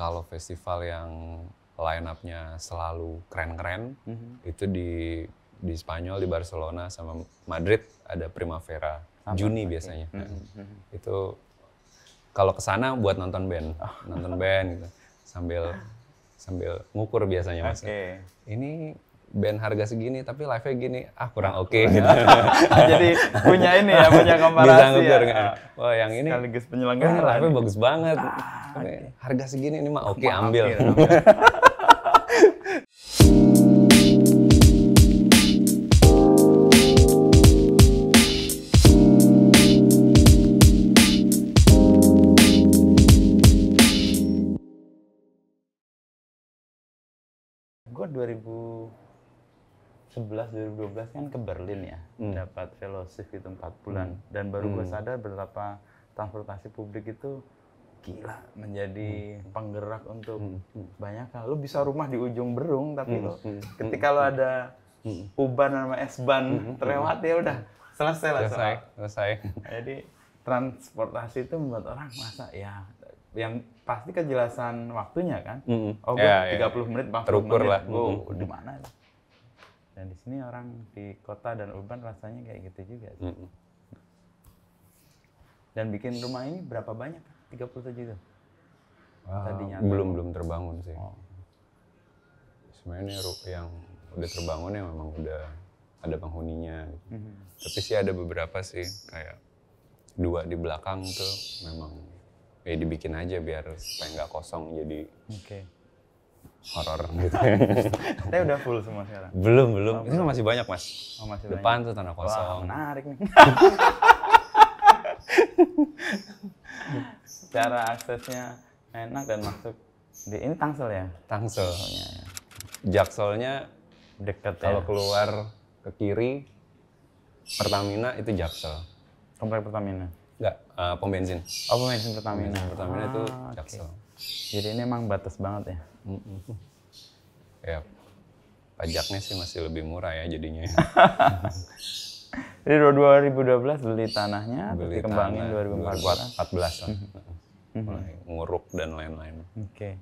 kalau festival yang line up-nya selalu keren-keren mm -hmm. itu di di Spanyol di Barcelona sama Madrid ada Primavera Apa? Juni okay. biasanya mm -hmm. nah, itu kalau ke sana buat nonton band oh. nonton band gitu sambil sambil ngukur biasanya mas ini band harga segini tapi live-nya gini ah kurang ah, oke okay, gitu. Jadi punya ini ya punya komparasi. Bisa ya. Kan? Wah, yang ini sekaligus penyelenggara. live-nya bagus banget. Ah okay. harga segini ini mah oke okay, ambil. ambil. gue 2011 2012 kan ke Berlin ya hmm. dapat fellowship itu empat bulan hmm. dan baru hmm. gue sadar berapa transportasi publik itu gila menjadi hmm. penggerak untuk hmm. hmm. banyak hal. Lu bisa rumah di ujung berung tapi hmm. lo hmm. ketika lo hmm. ada hmm. uban sama esban hmm. terlewat ya udah selesai lah selesai selesai jadi transportasi itu membuat orang masa ya yang pasti kejelasan waktunya kan Hmm. oh gue yeah, 30 yeah. menit 40 Terukur lah. gue hmm. di mana dan di sini orang di kota dan urban rasanya kayak gitu juga sih. dan bikin rumah ini berapa banyak 37 tuh? Uh, Tadinya belum belum terbangun sih. Oh. Sebenarnya yang udah terbangun ya memang udah ada penghuninya. Gitu. Mm -hmm. Tapi sih ada beberapa sih kayak dua di belakang tuh memang ya dibikin aja biar supaya nggak kosong jadi okay. horor gitu. Tapi udah full semua sekarang. Belum belum. Oh, Itu masih banyak mas. Oh, masih Depan banyak. tuh tanah kosong. Wah, menarik nih. cara aksesnya enak dan masuk di ini Tangsel ya? Tangsel. Iya, iya. Jakselnya dekat ya. kalau keluar ke kiri Pertamina itu Jaksel. Komplek Pertamina. Enggak, uh, pom bensin. Oh, pom bensin Pertamina. Bensin Pertamina ah, itu Jaksel. Okay. Jadi ini emang batas banget ya. Ya, pajaknya sih masih lebih murah ya jadinya. Jadi 2012 beli tanahnya, beli dikembangin tanah, 2014. 2014 lah. Mm-hmm. Mulai nguruk dan lain-lain. Oke. Okay.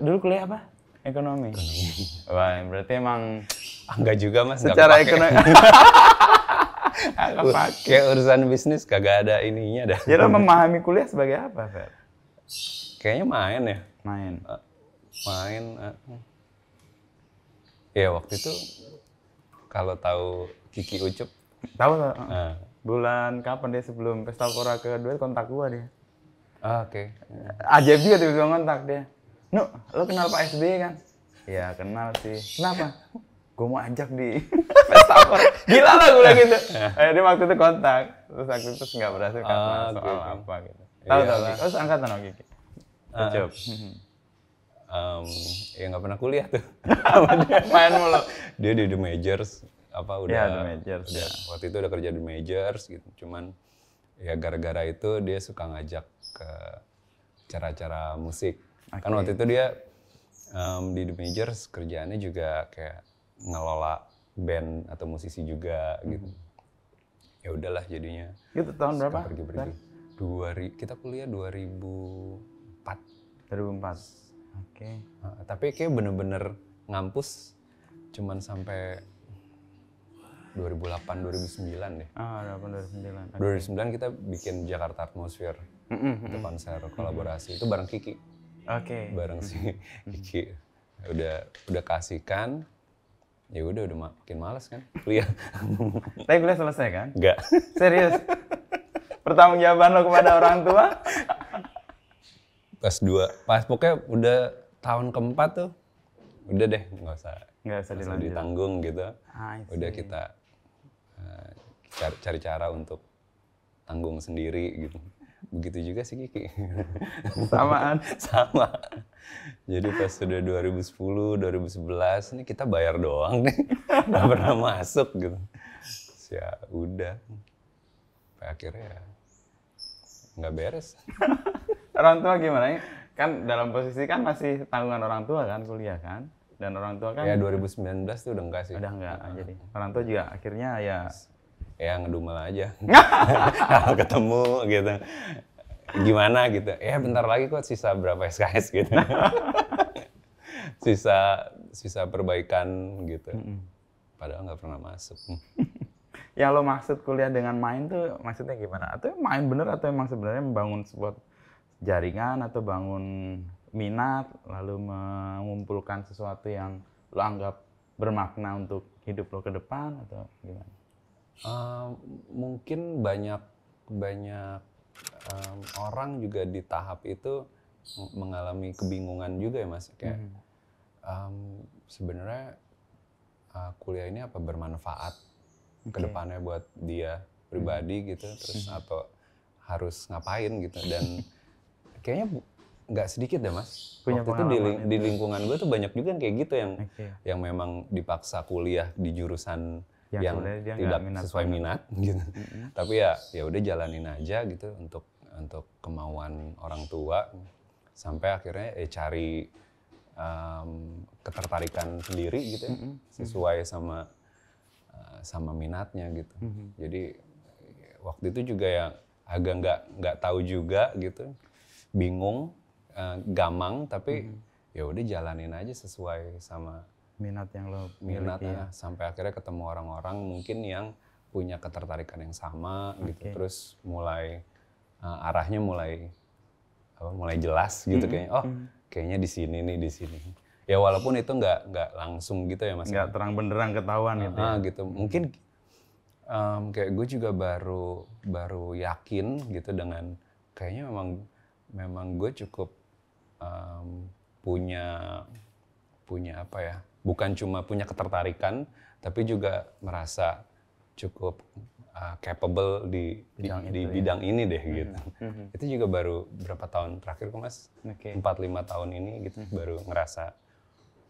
Dulu kuliah apa? Ekonomi. Wah, berarti emang enggak ah, juga Mas, Secara ekonomi. Enggak pakai urusan bisnis kagak ada ininya dah. Jadi ya, memahami kuliah sebagai apa, Fer? Kayaknya main ya. Main. Uh, main. Uh. Ya waktu itu kalau tahu Kiki Ucup. Tahu tak? Uh. Nah. Bulan kapan dia sebelum pesta pora kedua kontak gua dia. Ah, oke. Okay. Ajaib juga tuh kontak dia. Nu, lo kenal Pak SBY kan? Ya kenal sih. Kenapa? gue mau ajak di pesta Gila lah gue lagi gitu. Eh, dia waktu itu kontak. Terus waktu itu nggak berhasil ah, karena soal apa gitu. Iya, tahu iya, tahu. Terus angkatan oke. Kiki. Ah. Ucup. Uh, um, ya nggak pernah kuliah tuh. Main mulu. Dia di The Majors, apa ya, udah yeah, the majors, udah, yeah. waktu itu udah kerja di majors gitu. Cuman ya gara-gara itu dia suka ngajak ke cara-cara musik. Okay. Kan waktu itu dia um, di the majors kerjaannya juga kayak ngelola band atau musisi juga hmm. gitu. Ya udahlah jadinya. Itu tahun berapa? Pergi pergi. Dua kita kuliah 2004. 2004. Oke. Okay. tapi kayak bener-bener ngampus cuman sampai 2008 2009 deh. Ah, 2008 2009. 2009 kita bikin Jakarta Atmosphere. Mm -hmm. konser kolaborasi. Mm -hmm. Itu bareng Kiki. Oke. Okay. Bareng mm -hmm. si Kiki. Udah udah kasihkan ya udah udah makin males kan kuliah. Tapi kuliah selesai kan? Enggak. Serius. Pertanggungjawaban lo kepada orang tua? Pas dua, pas pokoknya udah tahun keempat tuh, udah deh nggak usah nggak usah, usah ditanggung gitu. Ah, udah kita cari, cara untuk tanggung sendiri gitu begitu juga sih Kiki samaan sama jadi pas sudah 2010 2011 ini kita bayar doang nih nggak pernah masuk gitu ya udah Sampai akhirnya nggak beres orang tua gimana ya kan dalam posisi kan masih tanggungan orang tua kan kuliah kan dan orang tua kan ya 2019 tuh udah enggak sih udah enggak uh, jadi orang tua juga akhirnya ya ya ngedumel aja ketemu gitu gimana gitu ya bentar lagi kok sisa berapa SKS gitu sisa sisa perbaikan gitu padahal nggak pernah masuk ya lo maksud kuliah dengan main tuh maksudnya gimana atau main bener atau emang sebenarnya membangun sebuah jaringan atau bangun minat lalu mengumpulkan sesuatu yang lo anggap bermakna untuk hidup lo ke depan atau gimana? Uh, mungkin banyak banyak um, orang juga di tahap itu mengalami kebingungan juga ya mas kayak hmm. um, sebenarnya uh, kuliah ini apa bermanfaat okay. depannya buat dia pribadi hmm. gitu terus hmm. atau harus ngapain gitu dan kayaknya nggak sedikit deh mas. Punya Waktu itu di, itu. di lingkungan gue tuh banyak juga yang kayak gitu yang okay. yang memang dipaksa kuliah di jurusan ya, yang tidak minat sesuai minat gitu. Mm-hmm. Tapi ya ya udah jalanin aja gitu untuk untuk kemauan orang tua sampai akhirnya eh cari um, ketertarikan sendiri gitu mm-hmm. sesuai sama eh, sama minatnya gitu. Mm-hmm. Jadi waktu itu juga ya agak nggak nggak tahu juga gitu, bingung uh, gamang tapi hmm. ya udah jalanin aja sesuai sama minat yang lo minat eh, ya. sampai akhirnya ketemu orang-orang mungkin yang punya ketertarikan yang sama okay. gitu terus mulai uh, arahnya mulai apa mulai jelas gitu hmm. kayaknya oh hmm. kayaknya di sini nih di sini ya walaupun itu nggak nggak langsung gitu ya mas ya. nggak terang benderang ketahuan gitu ya. gitu mhm. mungkin um, kayak gue juga baru baru yakin gitu dengan kayaknya memang memang gue cukup um, punya punya apa ya bukan cuma punya ketertarikan tapi juga merasa cukup uh, capable di bidang, di, di ya. bidang ya? ini deh hmm gitu hmm itu juga baru berapa tahun terakhir kok mas empat okay. lima tahun ini gitu hmm baru ngerasa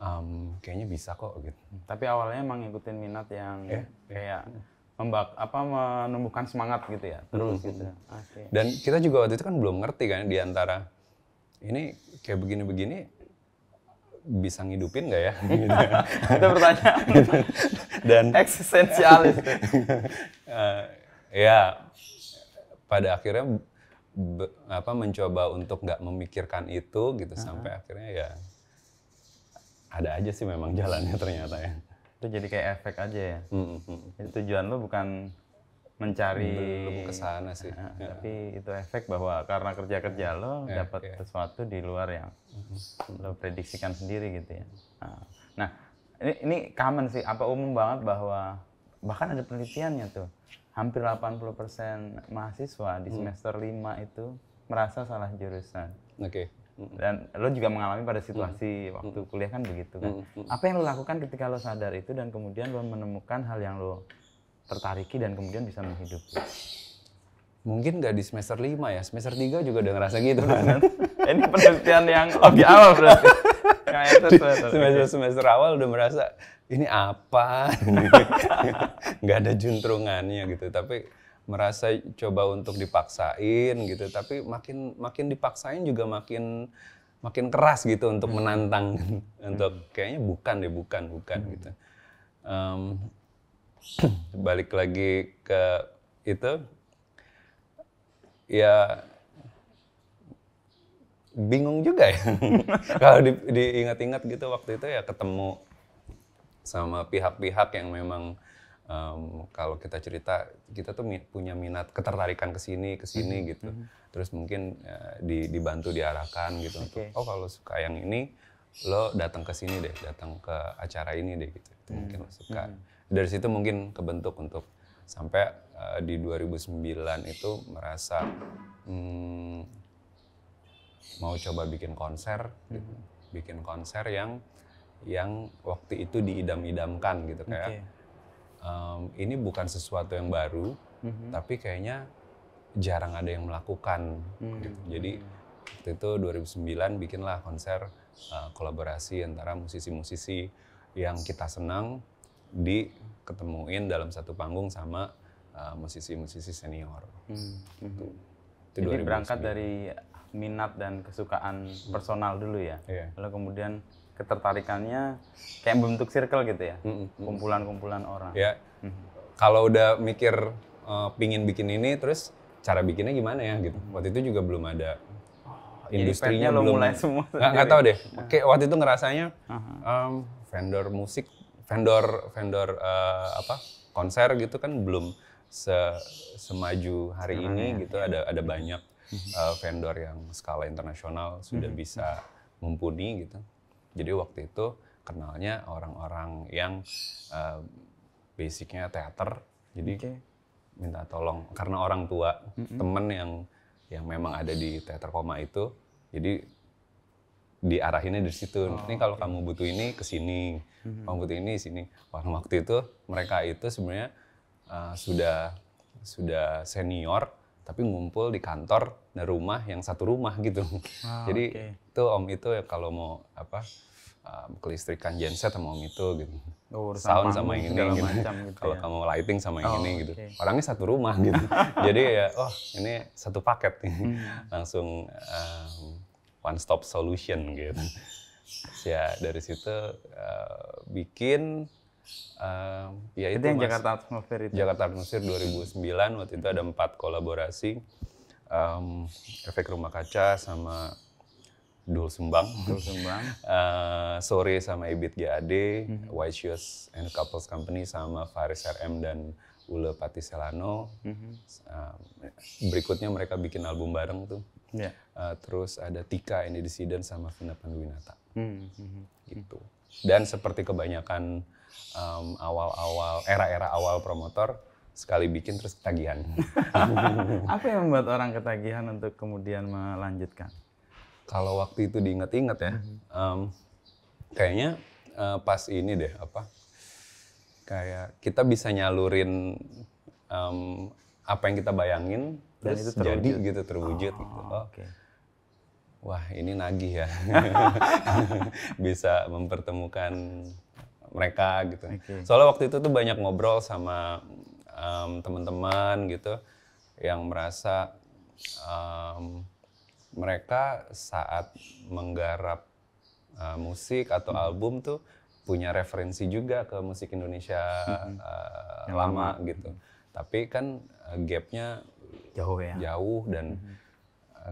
um, kayaknya bisa kok gitu tapi awalnya emang ngikutin minat yang yeah. Ya. kayak membak apa menumbuhkan semangat gitu ya terus hmm. gitu. Okay. Dan kita juga waktu itu kan belum ngerti kan di antara ini kayak begini-begini bisa ngidupin nggak ya? Gitu. Itu pertanyaan. Dan eksistensialis. uh, ya, pada akhirnya be, apa mencoba untuk nggak memikirkan itu gitu uh -huh. sampai akhirnya ya ada aja sih memang jalannya ternyata ya. Itu jadi kayak efek aja ya. Mm -hmm. Itu tujuan lu bukan mencari belum ke sih. Nah, ya. Tapi itu efek bahwa karena kerja-kerja lo ya, dapat ya. sesuatu di luar yang mm-hmm. lo prediksikan sendiri gitu ya. Nah, ini, ini common sih apa umum banget bahwa bahkan ada penelitiannya tuh. Hampir 80% mahasiswa di mm. semester hmm. 5 itu merasa salah jurusan. Oke. Okay. Mm. Dan lo juga mengalami pada situasi hmm. waktu mm. kuliah kan begitu kan. Hmm. Apa yang lo lakukan ketika lo sadar itu dan kemudian lo menemukan hal yang lo tertariki dan kemudian bisa menghidupi mungkin nggak di semester lima ya semester tiga juga udah ngerasa gitu kan? ini penelitian yang oh, lebih gitu. awal berarti semester semester awal udah merasa ini apa nggak ada juntrungannya gitu tapi merasa coba untuk dipaksain gitu tapi makin makin dipaksain juga makin makin keras gitu untuk hmm. menantang hmm. untuk kayaknya bukan deh bukan bukan hmm. gitu um, balik lagi ke itu ya bingung juga ya kalau di, diingat-ingat gitu waktu itu ya ketemu sama pihak-pihak yang memang um, kalau kita cerita kita tuh punya minat ketertarikan ke sini ke sini mhm, gitu mhm. terus mungkin ya, di, dibantu diarahkan gitu okay. oh kalau suka yang ini lo datang ke sini deh datang ke acara ini deh gitu hmm. mungkin lo suka -hmm dari situ mungkin kebentuk untuk sampai uh, di 2009 itu merasa hmm, mau coba bikin konser gitu. Hmm. bikin konser yang yang waktu itu diidam-idamkan gitu kayak um, ini bukan sesuatu yang baru -hmm. tapi kayaknya jarang ada yang melakukan -hmm. gitu. jadi waktu itu 2009 bikinlah konser uh, kolaborasi antara musisi-musisi yang kita senang diketemuin dalam satu panggung sama eh, musisi-musisi uh, senior. Hmm. Gitu. Hmm. Itu Jadi berangkat dari minat dan kesukaan personal dulu ya. Yeah. Lalu kemudian ketertarikannya kayak bentuk circle gitu ya. Hmm, hmm, Kumpulan-kumpulan orang. Ya. Yeah. -hmm. Kalau udah mikir uh, pingin bikin ini terus cara bikinnya gimana ya gitu. Waktu itu juga belum ada oh, industrinya belum mulai semua. Nggak, tahu deh. Oke, waktu itu ngerasanya um, vendor musik vendor vendor uh, apa konser gitu kan belum se semaju hari Sekarang ini ya. gitu ada ada banyak uh, vendor yang skala internasional sudah hmm. bisa mumpuni gitu. Jadi waktu itu kenalnya orang-orang yang uh, basicnya teater. Jadi okay. minta tolong karena orang tua -hmm. temen yang yang memang ada di teater koma itu. Jadi diarahinnya dari situ. Oh, ini kalau okay. kamu butuh ini ke sini, mm-hmm. kamu butuh ini sini. Wah, waktu itu mereka itu sebenarnya uh, sudah sudah senior tapi ngumpul di kantor di rumah yang satu rumah gitu. Oh, Jadi okay. itu om itu ya kalau mau apa uh, kelistrikan genset sama om itu gitu. Oh, Sound sama yang ini gitu. gitu kalau ya. kamu lighting sama yang oh, ini gitu. Okay. Orangnya satu rumah gitu. Jadi ya oh ini satu paket. Hmm. Langsung um, one stop solution gitu. ya dari situ uh, bikin uh, ya itu, itu yang mas, Jakarta Atmosphere itu. Jakarta Atmosphere 2009 waktu itu ada empat kolaborasi um, efek rumah kaca sama Dul Sumbang, Dul Sumbang, uh, eh, Sorry sama Ibit GAD, mm -hmm. White Shoes and Couples Company sama Faris RM dan Ule Patiselano. Mm-hmm. Ah, berikutnya mereka bikin album bareng tuh. Yeah. Ya. terus ada Tika ini Disiden sama Vina Panduwinata. Mm-hmm. Gitu. Dan seperti kebanyakan um, awal-awal era-era awal promotor sekali bikin terus ketagihan. Apa yang membuat orang ketagihan untuk kemudian melanjutkan? Kalau waktu itu diinget-inget ya, mm-hmm. um, kayaknya uh, pas ini deh apa kayak kita bisa nyalurin um, apa yang kita bayangin Dan terus itu terwujud. jadi gitu terwujud oh, gitu. Oh, okay. Wah ini nagih ya bisa mempertemukan mereka gitu. Okay. Soalnya waktu itu tuh banyak ngobrol sama um, teman-teman gitu yang merasa um, mereka saat menggarap uh, musik atau hmm. album tuh punya referensi juga ke musik Indonesia hmm. uh, lama, lama gitu. Tapi kan uh, gapnya jauh ya. Jauh dan hmm.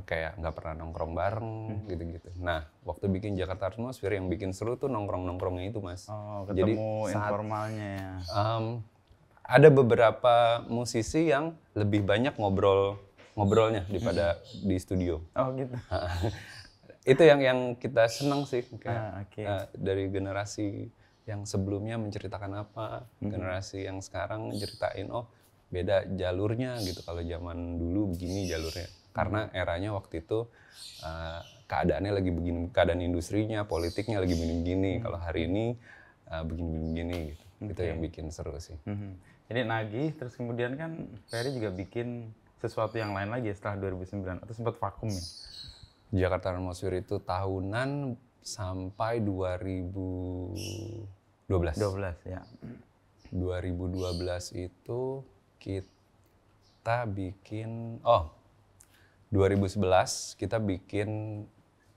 kayak nggak pernah nongkrong bareng gitu-gitu. Hmm. Nah, waktu bikin Jakarta Atmosfer yang bikin seru tuh nongkrong-nongkrongnya itu, Mas. Oh, ketemu Jadi, saat, ya. Um, ada beberapa musisi yang lebih banyak ngobrol ngobrolnya daripada di studio. Oh gitu itu yang yang kita senang sih kayak, ah, okay. uh, eh, dari generasi yang sebelumnya menceritakan apa hmm. generasi yang sekarang ceritain oh beda jalurnya gitu kalau zaman dulu begini jalurnya karena hmm. eranya waktu itu uh, keadaannya lagi begini keadaan industrinya politiknya lagi begini-begini hmm. kalau hari ini eh, begini-begini uh, gitu okay. itu yang bikin seru sih hmm. jadi nagih terus kemudian kan Ferry juga bikin sesuatu yang lain lagi setelah 2009 atau sempat vakum ya Jakarta Atmosfer itu tahunan sampai 2012. 12 ya. 2012 itu kita bikin oh 2011 kita bikin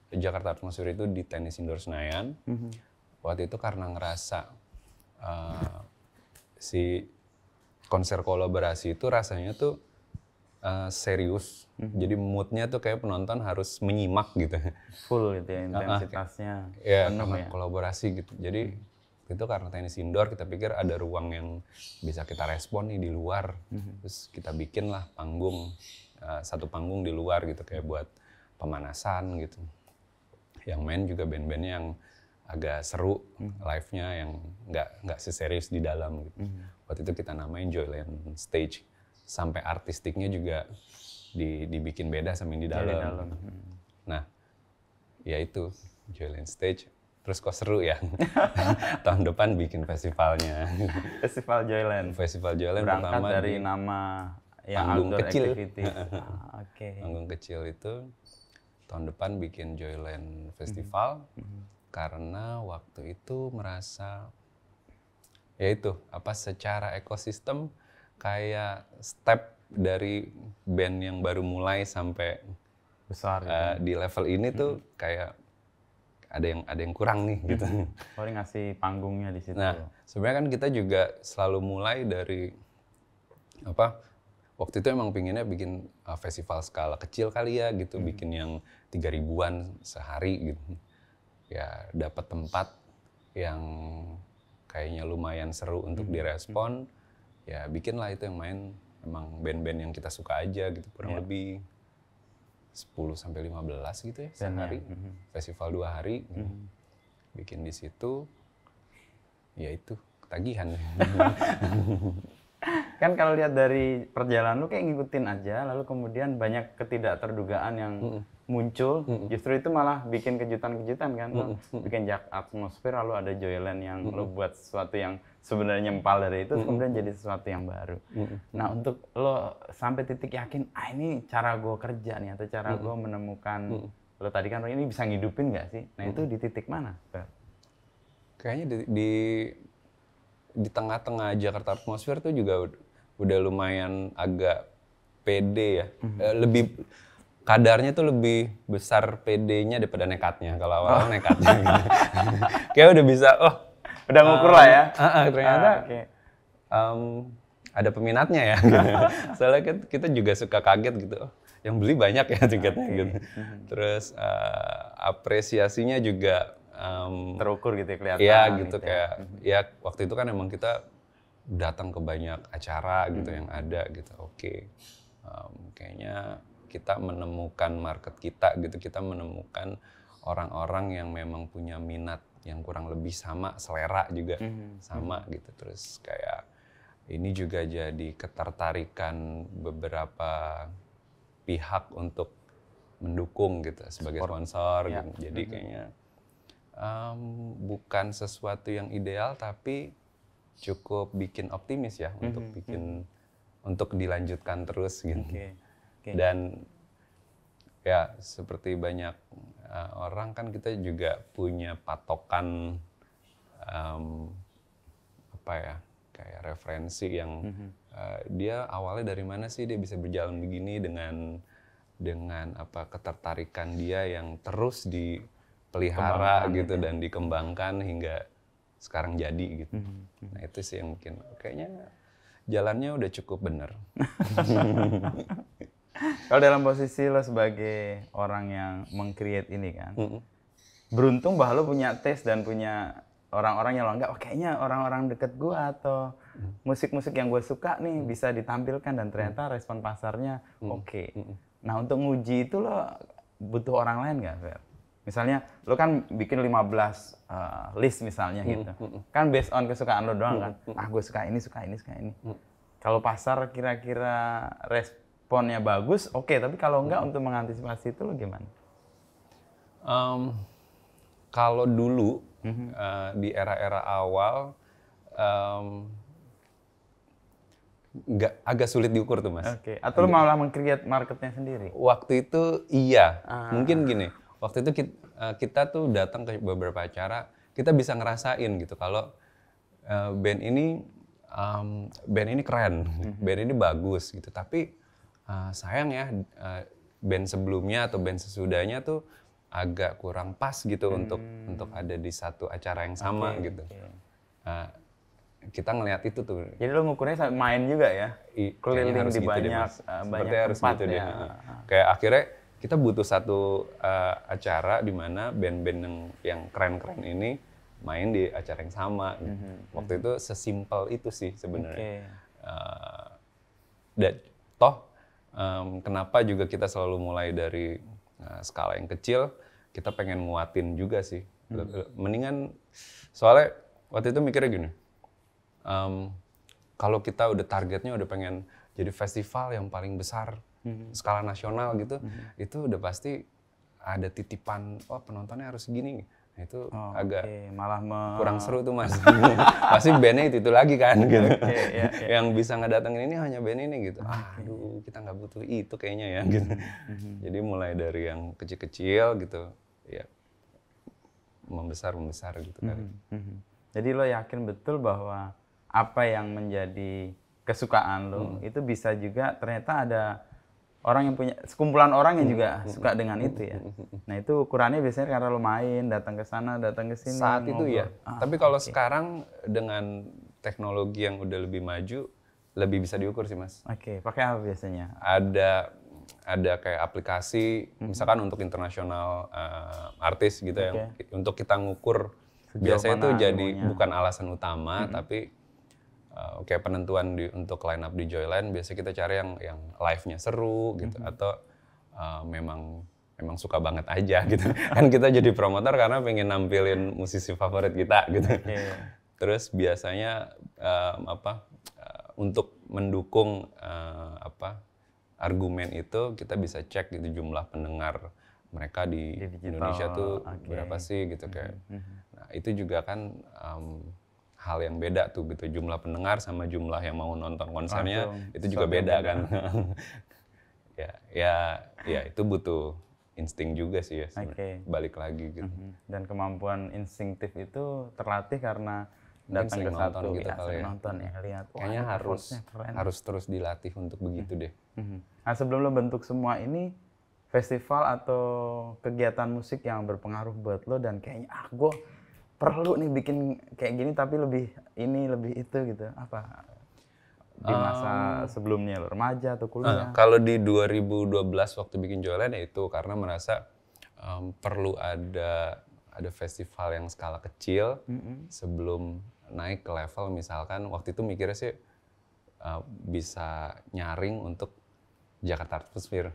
Jakarta Atmosfer itu di tenis indoor Senayan. Mm -hmm. Waktu itu karena ngerasa uh, si konser kolaborasi itu rasanya tuh uh, serius. hmm Jadi moodnya tuh kayak penonton harus menyimak gitu. Full gitu ya intensitasnya. Uh, ya, karena ya. kolaborasi gitu. Jadi hmm itu karena tenis indoor kita pikir ada ruang yang bisa kita respon nih di luar. hmm Terus kita bikin lah panggung uh, satu panggung di luar gitu kayak buat pemanasan gitu. Yang main juga band-bandnya yang agak seru mhm. live-nya yang nggak nggak seserius di dalam gitu. hmm Waktu itu kita namain Joyland Stage sampai artistiknya juga di, dibikin beda sama yang di dalam. dalam. Nah, ya itu Julian Stage. Terus kok seru ya tahun depan bikin festivalnya. Festival Joyland. Festival Joyland Berangkat pertama dari nama yang panggung kecil. itu. Ah, okay. Panggung kecil itu tahun depan bikin Joyland Festival mm -hmm. karena waktu itu merasa ya itu apa secara ekosistem kayak step dari band yang baru mulai sampai besar ya. di level ini tuh hmm. kayak ada yang ada yang kurang nih gitu. Paling ngasih panggungnya di situ. Nah, sebenarnya kan kita juga selalu mulai dari apa? Waktu itu emang pinginnya bikin eh, festival skala kecil kali ya gitu, hmm. bikin yang tiga ribuan sehari gitu. Ya dapat tempat yang kayaknya lumayan seru untuk direspon. Hmm ya bikinlah itu yang main emang band-band yang kita suka aja gitu kurang yeah. lebih 10 sampai 15 gitu ya Dan ya, sehari mm festival dua hari mm -hmm. bikin di situ ya itu ketagihan kan kalau lihat dari perjalanan lu kayak ngikutin aja lalu kemudian banyak ketidakterdugaan yang mm muncul mm justru itu malah bikin kejutan-kejutan kan mm bikin jak atmosfer lalu ada Joyland yang mm -mm. lu buat sesuatu yang sebenarnya empal dari itu mm -hmm. kemudian jadi sesuatu yang baru. Mm -hmm. Nah untuk lo sampai titik yakin ah ini cara gue kerja nih atau cara mm -hmm. gue menemukan mm -hmm. lo tadi kan ini bisa ngidupin gak sih? Nah mm -hmm. itu di titik mana? Kayaknya di di, di tengah-tengah Jakarta atmosfer tuh juga udah lumayan agak pede ya, mm -hmm. lebih kadarnya tuh lebih besar PD-nya daripada nekatnya. Kalau awal oh. nekatnya gitu. Kayak udah bisa, oh udah ngukur lah ya uh, uh, ternyata uh, okay. um, ada peminatnya ya gitu. soalnya kita, kita juga suka kaget gitu yang beli banyak ya tiketnya okay. gitu mhm. terus uh, apresiasinya juga um, terukur gitu ya kelihatan ya gitu, gitu ya. kayak mhm. ya waktu itu kan emang kita datang ke banyak acara gitu hmm. yang ada gitu oke okay. um, kayaknya kita menemukan market kita gitu kita menemukan orang-orang yang memang punya minat yang kurang lebih sama selera juga mm-hmm. sama mhm. gitu terus kayak ini juga jadi ketertarikan beberapa pihak untuk mendukung gitu sebagai Sport. sponsor ya. gitu. jadi mm-hmm. kayaknya um, bukan sesuatu yang ideal tapi cukup bikin optimis ya mm-hmm. untuk bikin mm-hmm. untuk dilanjutkan terus gitu okay. Okay. dan Ya seperti banyak uh, orang kan kita juga punya patokan um, apa ya kayak referensi yang mm-hmm. uh, dia awalnya dari mana sih dia bisa berjalan begini dengan dengan apa ketertarikan dia yang terus dipelihara Kembangkan, gitu ya. dan dikembangkan hingga sekarang jadi gitu. Mm-hmm. Nah itu sih yang mungkin kayaknya jalannya udah cukup bener. Kalau dalam posisi lo sebagai orang yang mengcreate ini kan, mm -hmm. beruntung bahwa lo punya tes dan punya orang-orang yang lo enggak, oh, kayaknya orang-orang deket gue atau musik-musik yang gue suka nih bisa ditampilkan dan ternyata respon pasarnya mm. oke. Okay. Mm. Nah untuk nguji itu lo butuh orang lain gak, Fer? Misalnya lo kan bikin 15 uh, eh, list misalnya gitu, kan based on kesukaan lo doang kan. Ah gue suka ini, suka ini, suka ini. Kalau pasar kira-kira respon ponnya bagus, oke. Okay. Tapi kalau enggak hmm. untuk mengantisipasi itu lo gimana? Um, kalau dulu uh, di era-era awal um, nggak agak sulit diukur tuh mas. Oke. Okay. Atau lo malah mengkreat marketnya sendiri? Waktu itu iya. Ah. Mungkin gini. Waktu itu kita, eh, kita tuh datang ke beberapa acara, kita bisa ngerasain gitu kalau uh, band ini um, band ini keren, hmm. band ini bagus gitu. Tapi Ah, sayang ya uh, band sebelumnya atau band sesudahnya tuh agak kurang pas gitu hmm. untuk untuk ada di satu acara yang sama okay, gitu. Okay. Uh, kita ngelihat itu tuh. Jadi lo ngukurnya main juga ya? I, Keliling di gitu banyak, deh, banyak harus gitu ya. deh. Ah, ah. Kayak akhirnya kita butuh satu uh, acara di mana band-band yang yang keren-keren ini main di acara yang sama. Mm -hmm. Waktu itu sesimpel itu sih sebenarnya. Okay. Uh, eh, toh um, kenapa juga kita selalu mulai dari uh, skala yang kecil kita pengen nguatin juga sih hmm. Eh, eh, mendingan soalnya waktu itu mikirnya gini um, kalau kita udah targetnya udah pengen jadi festival yang paling besar hmm. skala nasional gitu hmm. itu udah pasti ada titipan oh penontonnya harus gini Nah, itu oh, agak okay. malah me... kurang seru tuh mas pasti bandnya itu itu lagi kan gitu okay, yeah, yeah. yang bisa ngedatengin ini hanya band ini gitu ah, aduh kita nggak butuh itu kayaknya ya gitu jadi mulai dari yang kecil-kecil gitu ya membesar membesar gitu mm jadi lo yakin betul bahwa apa yang menjadi kesukaan lo hmm. itu bisa juga ternyata ada orang yang punya sekumpulan orang yang hmm. juga suka dengan itu ya. Hmm. Hmm. Nah itu ukurannya biasanya karena lo main, datang ke sana, datang ke sini. Saat ngobrol. itu ya. Ah, Tapi kalau okay. sekarang dengan teknologi yang udah lebih maju, lebih bisa diukur sih mas. Oke, okay. pakai apa biasanya? Ada ada kayak aplikasi, mm-hmm. misalkan untuk internasional uh, artis gitu okay. ya, untuk kita ngukur. biasanya itu jadi bukan alasan utama, mm-hmm. tapi uh, kayak penentuan di, untuk line up di Joyland biasa kita cari yang yang live-nya seru gitu mm -hmm. atau uh, memang memang suka banget aja gitu kan kita jadi promotor karena pengen nampilin musisi favorit kita gitu yeah. Iya. terus biasanya um, apa uh, untuk mendukung uh, apa argumen itu kita bisa cek gitu jumlah pendengar mereka di, Indonesia tuh okay. berapa sih gitu kayak mm -hmm. nah itu juga kan um, hal yang beda tuh gitu jumlah pendengar sama jumlah yang mau nonton konsernya Langsung, itu juga beda kan ya ya ya itu butuh insting juga sih ya okay. balik lagi gitu mhm. dan kemampuan instingtif itu terlatih karena datang ke nonton satu gitu ya, kali ya. nonton ya lihat Wah, harus harus terus dilatih untuk mhm. begitu deh mhm. nah sebelum lo bentuk semua ini festival atau kegiatan musik yang berpengaruh buat lo dan kayaknya ah gue perlu nih bikin kayak gini tapi lebih ini lebih itu gitu apa di masa um, sebelumnya remaja atau kuliah? Uh, kalau di 2012 waktu bikin jualan ya itu karena merasa um, perlu ada ada festival yang skala kecil mm -hmm. sebelum naik ke level misalkan waktu itu mikirnya sih uh, bisa nyaring untuk Jakarta Art Fair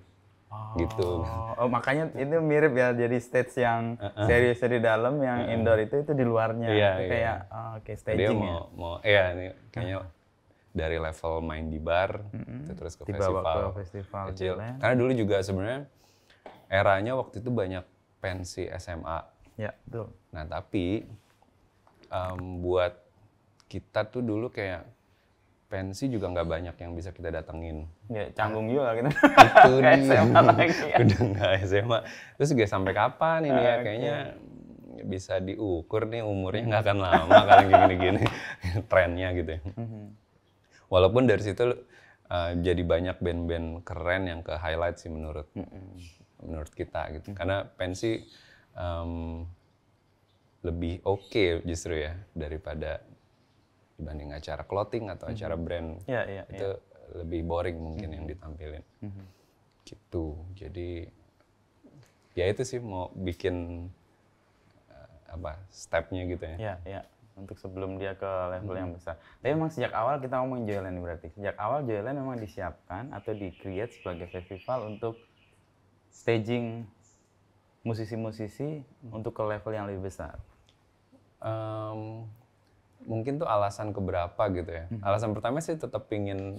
Gitu. Oh, gitu. Oh, makanya itu mirip ya jadi stage yang serius di dalam yang indoor itu itu di luarnya. Iya, itu kayak kayak oh, oke okay, staging Dia mau, ya. mau iya ini kayaknya uh dari level main di bar uh-huh. terus ke festival. Ke festival kecil. Jalan. Gitu ya. Karena dulu juga sebenarnya eranya waktu itu banyak pensi SMA. Ya, betul. Nah, tapi um, buat kita tuh dulu kayak pensi juga nggak banyak yang bisa kita datengin. Ya, canggung juga kita. Itu nih, SMA lagi ya. Udah nggak SMA. Terus gue sampai kapan ini ya? Ah, Kayaknya bisa diukur nih umurnya nggak akan lama kalau gini-gini trennya gitu ya. mm-hmm. Walaupun dari situ uh, jadi banyak band-band keren yang ke highlight sih menurut menurut kita gitu. Karena pensi um, lebih oke okay justru ya daripada dibanding acara clothing atau mm-hmm. acara brand yeah, yeah, ya. itu yeah. lebih boring mungkin mm-hmm. yang mhm. ditampilin mm-hmm. gitu jadi ya itu sih mau bikin uh, apa stepnya gitu ya yeah, yeah. untuk sebelum dia ke level mm-hmm. yang mhm. besar tapi memang sejak awal kita ngomong Joyland berarti sejak awal Joyland memang disiapkan atau di create sebagai festival untuk staging musisi-musisi mm-hmm. untuk ke level yang lebih besar um, mungkin tuh alasan keberapa gitu ya. Hmm. Alasan pertama sih tetap pingin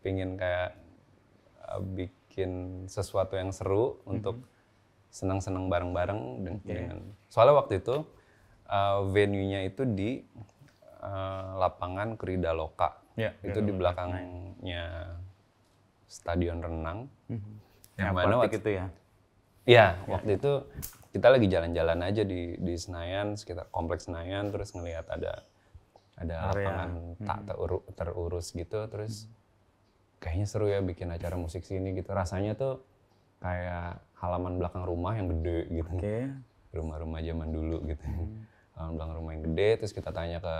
pingin kayak eh, bikin sesuatu yang seru hmm. untuk senang-senang bareng-bareng dengan yeah. Iya. soalnya waktu itu uh, venue-nya itu di uh, lapangan Krida Loka. Yeah, itu di belakangnya stadion renang. Hmm. Yang mana waktu itu ya? Iya, ya. waktu itu kita lagi jalan-jalan aja di di Senayan, sekitar kompleks Senayan terus ngelihat ada ada Area. lapangan hmm. tak teruru, terurus gitu terus hmm. kayaknya seru ya bikin acara musik sini gitu rasanya tuh kayak halaman belakang rumah yang gede gitu rumah rumah-rumah zaman dulu gitu hmm. halaman belakang rumah yang gede terus kita tanya ke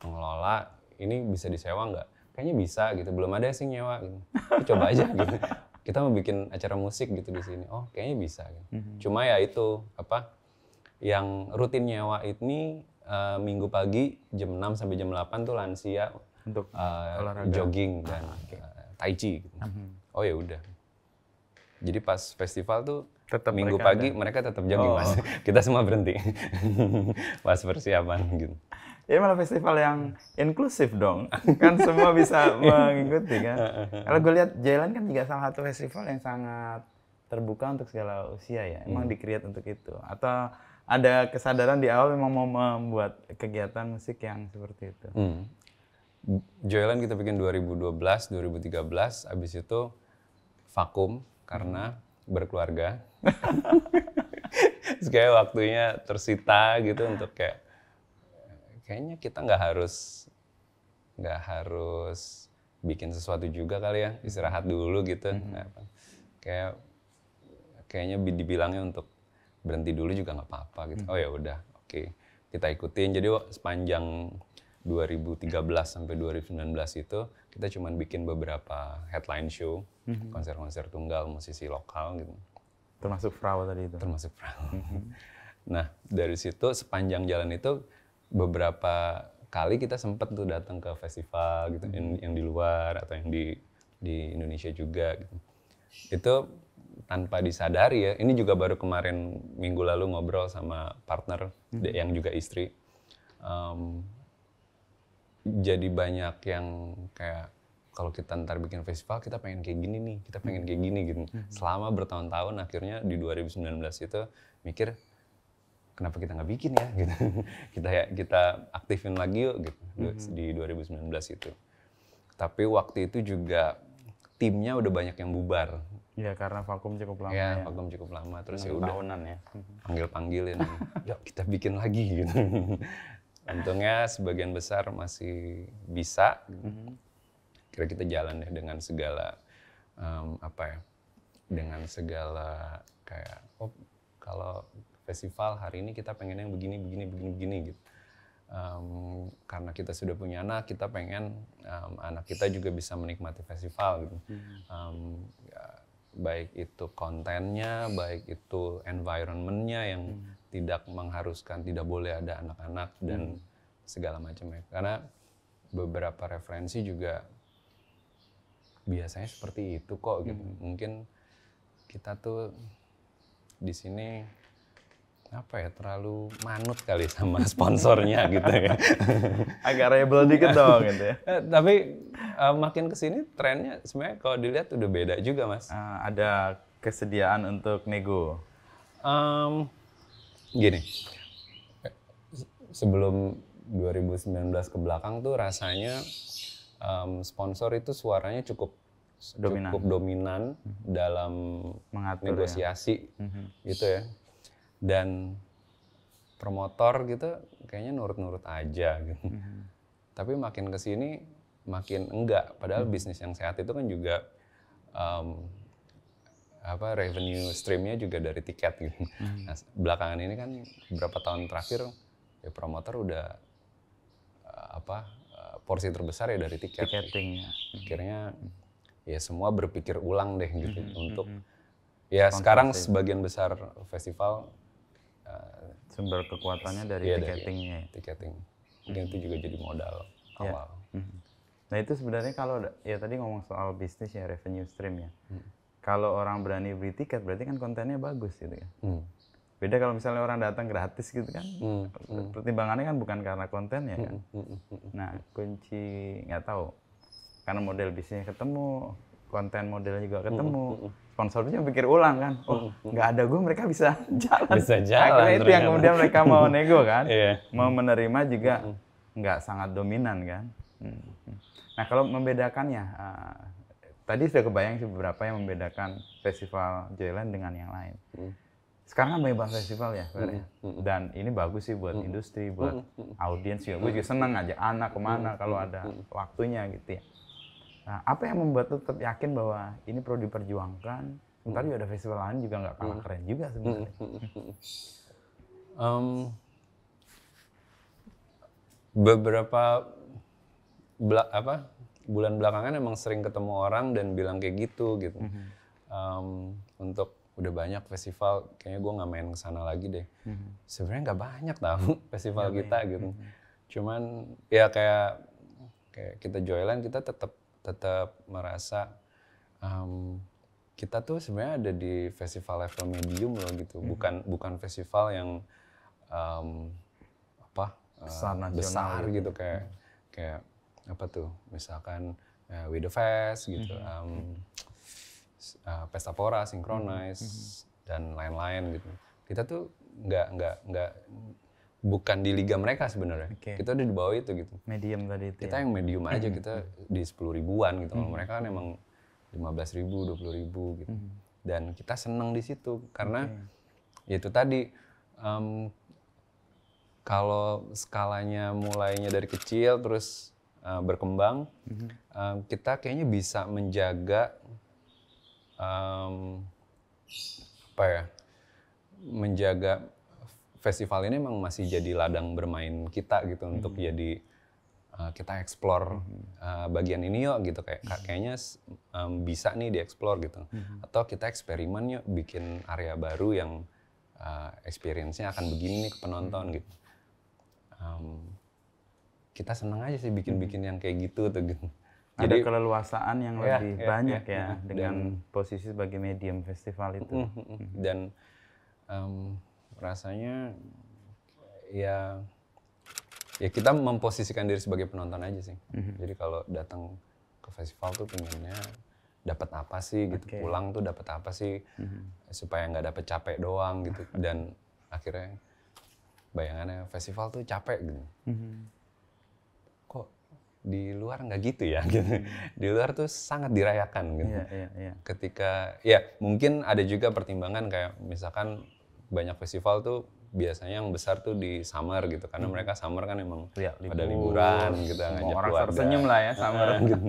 pengelola ini bisa disewa nggak kayaknya bisa gitu belum ada sih nyewa gitu. coba aja gitu kita mau bikin acara musik gitu di sini oh kayaknya bisa gitu. hmm. cuma ya itu apa yang rutin nyewa ini Eh, minggu pagi jam 6 sampai jam 8 tuh lansia untuk uh, olahraga. jogging ah, dan uh, tai chi. Gitu. Mhm. Oh ya udah. Jadi pas festival tuh tetap minggu mereka pagi ada. mereka tetap jogging oh. mas. Kita semua berhenti pas persiapan gitu. Ini ya, malah festival yang inklusif dong, kan semua bisa mengikuti kan. Kalau gue lihat Jalan kan juga salah satu festival yang sangat terbuka untuk segala usia ya. Emang hmm. dikreat untuk itu atau ada kesadaran di awal memang mau membuat kegiatan musik yang seperti itu. Hmm. Joyland kita bikin 2012, 2013, abis itu vakum karena berkeluarga. kayak waktunya tersita gitu untuk kayak kayaknya kita nggak harus nggak harus bikin sesuatu juga kali ya istirahat dulu gitu. Mm -hmm. Kayak kayaknya dibilangnya untuk berhenti dulu juga nggak apa-apa gitu. Hmm. Oh ya udah, oke. Okay. Kita ikutin. Jadi sepanjang 2013 sampai 2019 itu kita cuman bikin beberapa headline show, hmm. konser-konser -hmm. tunggal musisi lokal gitu. Termasuk Frau tadi itu. Termasuk Frau. -hmm. Nah, dari situ sepanjang jalan itu beberapa kali kita sempat tuh datang ke festival gitu -hmm. yang, yang di luar atau yang di di Indonesia juga gitu. Itu tanpa disadari ya ini juga baru kemarin minggu lalu ngobrol sama partner hmm. yang juga istri um, jadi banyak yang kayak kalau kita ntar bikin festival kita pengen kayak gini nih kita pengen kayak gini gitu hmm. selama bertahun-tahun akhirnya di 2019 itu mikir kenapa kita nggak bikin ya gitu kita ya kita aktifin lagi yuk gitu hmm. di 2019 itu tapi waktu itu juga timnya udah banyak yang bubar Iya karena vakum cukup lama. Iya ya. vakum cukup lama terus ya udah tahunan ya. Panggil panggilin, yuk kita bikin lagi gitu. Untungnya sebagian besar masih bisa. Mhm. Kira kita jalan deh ya dengan segala um, apa ya, dengan segala kayak oh kalau festival hari ini kita pengen yang begini begini begini begini gitu. Um, karena kita sudah punya anak, kita pengen um, anak kita juga bisa menikmati festival gitu. Um, baik itu kontennya, baik itu environmentnya yang hmm. tidak mengharuskan tidak boleh ada anak-anak dan hmm. segala macamnya. Karena beberapa referensi juga biasanya seperti itu kok gitu. Hmm. Mungkin kita tuh di sini apa ya terlalu manut kali sama sponsornya gitu ya. Agak rebel dikit dong gitu ya. Eh, tapi uh, makin kesini trennya sebenarnya kalau dilihat udah beda juga mas. Uh, ada kesediaan untuk nego. Um, gini, sebelum 2019 ke belakang tuh rasanya um, sponsor itu suaranya cukup dominan. cukup dominan hmm. dalam Mengatur, ya. negosiasi ya. gitu ya dan promotor gitu kayaknya nurut-nurut aja gitu. Mm-hmm. Tapi makin ke sini makin enggak. Padahal mm-hmm. bisnis yang sehat itu kan juga um, apa revenue streamnya juga dari tiket gitu. Mm-hmm. Nah, belakangan ini kan beberapa tahun terakhir ya promotor udah uh, apa uh, porsi terbesar ya dari tiket. Tiketing ya. Akhirnya mm-hmm. ya semua berpikir ulang deh gitu mm-hmm. untuk hmm, hmm. ya Konsumsi. sekarang sebagian besar festival Eh, sumber kekuatannya dari iya, tiketingnya. Dari, ya. tiketing. Dan itu juga jadi modal iya. awal. Yeah. Hmm. Nah itu sebenarnya kalau ya tadi ngomong soal bisnis ya revenue stream ya. Hmm. Kalau orang berani beli tiket berarti kan kontennya bagus gitu kan. Hmm. Beda kalau misalnya orang datang gratis gitu kan. Hmm. hmm. Pertimbangannya kan bukan karena kontennya hmm. kan. Hmm. Nah kunci nggak tahu karena model bisnisnya ketemu konten model juga ketemu sponsornya pikir ulang kan oh nggak ada gue mereka bisa jalan bisa jalan akhirnya itu yang kemudian mereka mau nego kan yeah. mau menerima juga nggak sangat dominan kan hmm, hmm. nah kalau membedakannya uh, tadi sudah kebayang sih beberapa yang membedakan festival Joyland dengan yang lain mm. sekarang kan banyak banget festival ya sebenarnya. Dan ini bagus sih buat industri, buat audiens juga Gue juga seneng aja anak kemana kalau ada waktunya gitu ya. Nah, apa yang membuat lu tetap yakin bahwa ini perlu diperjuangkan? Sebentar hmm. juga ada festival lain juga nggak kalah hmm. keren juga sebenarnya. um, beberapa bela, apa bulan belakangan emang sering ketemu orang dan bilang kayak gitu gitu. Um, untuk udah banyak festival, kayaknya gue nggak main ke sana lagi deh. Hmm. Sebenarnya nggak banyak tau festival ya, kita ya. gitu. Hmm. Cuman ya kayak kayak kita Joyland kita tetap tetap merasa um, kita tuh sebenarnya ada di festival level medium loh gitu hmm. bukan bukan festival yang um, apa eh, Besar uh, besar gitu. gitu kayak kayak apa tuh misalkan uh, We the Fest gitu hmm. um, uh, pesta pora synchronize hmm. hmm. dan lain-lain gitu kita tuh nggak nggak nggak bukan di liga mereka sebenarnya. Okay. Kita udah di bawah itu gitu. Medium tadi itu. Kita ya? yang medium aja mm-hmm. kita di sepuluh ribuan gitu. mm-hmm. mereka kan emang lima belas ribu, dua puluh ribu gitu. Mm-hmm. Dan kita seneng di situ karena okay. Ya itu tadi um, kalau skalanya mulainya dari kecil terus uh, berkembang, mm-hmm. um, kita kayaknya bisa menjaga um, apa ya? Menjaga festival ini emang masih jadi ladang bermain kita gitu hmm. untuk jadi uh, kita explore uh, bagian ini yuk gitu kayak hmm. kayaknya um, bisa nih dieksplor gitu hmm. atau kita eksperimen yuk bikin area baru yang uh, experience-nya akan begini nih ke penonton hmm. gitu um, kita seneng aja sih bikin-bikin hmm. yang kayak gitu tuh gitu ada Jadi, keleluasaan yang iya, lebih iya, iya. ya, banyak ya, ya, ya dengan dan, posisi sebagai medium festival itu. Dan um, rasanya ya ya kita memposisikan diri sebagai penonton aja sih. Mm-hmm. Jadi kalau datang ke festival tuh pengennya dapat apa sih gitu, okay. pulang tuh dapat apa sih mm-hmm. supaya nggak dapat capek doang gitu mhm. dan akhirnya bayangannya festival tuh capek gitu. Mm-hmm. Kok di luar nggak gitu ya mhm. gitu. hmm Di luar tuh sangat dirayakan gitu. Yeah, yeah, yeah. Ketika ya mungkin ada juga pertimbangan kayak misalkan banyak festival tuh biasanya yang besar tuh di summer gitu karena hmm. mereka summer kan emang ya, libur. pada liburan gitu Semua ngajak orang keluarga. tersenyum lah ya summer. Gitu.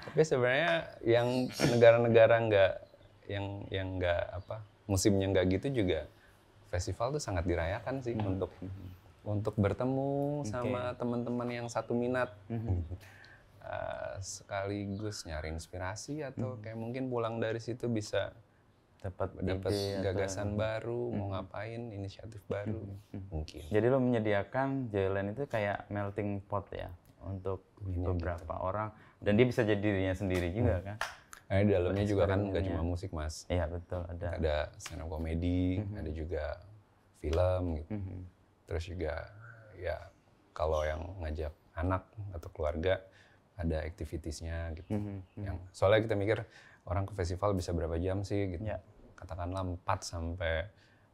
Tapi sebenarnya yang negara-negara nggak yang yang nggak apa musimnya nggak gitu juga festival tuh sangat dirayakan sih hmm. untuk untuk bertemu okay. sama teman-teman yang satu minat. Uh, sekaligus nyari inspirasi atau hmm. kayak mungkin pulang dari situ bisa dapat dapat gagasan atau... baru hmm. mau ngapain inisiatif baru hmm, hmm, hmm. mungkin jadi lo menyediakan Joyland itu kayak melting pot ya untuk Ini iya, gitu. beberapa gitu. orang dan dia bisa jadi dirinya sendiri juga hmm. kan Nah, di dalamnya juga kan nggak cuma musik mas iya betul ada ada stand up hmm ada juga film gitu hmm terus juga ya kalau yang ngajak anak atau keluarga ada aktivitasnya gitu mm-hmm. yang soalnya kita mikir orang ke festival bisa berapa jam sih gitu yeah katakanlah 4 sampai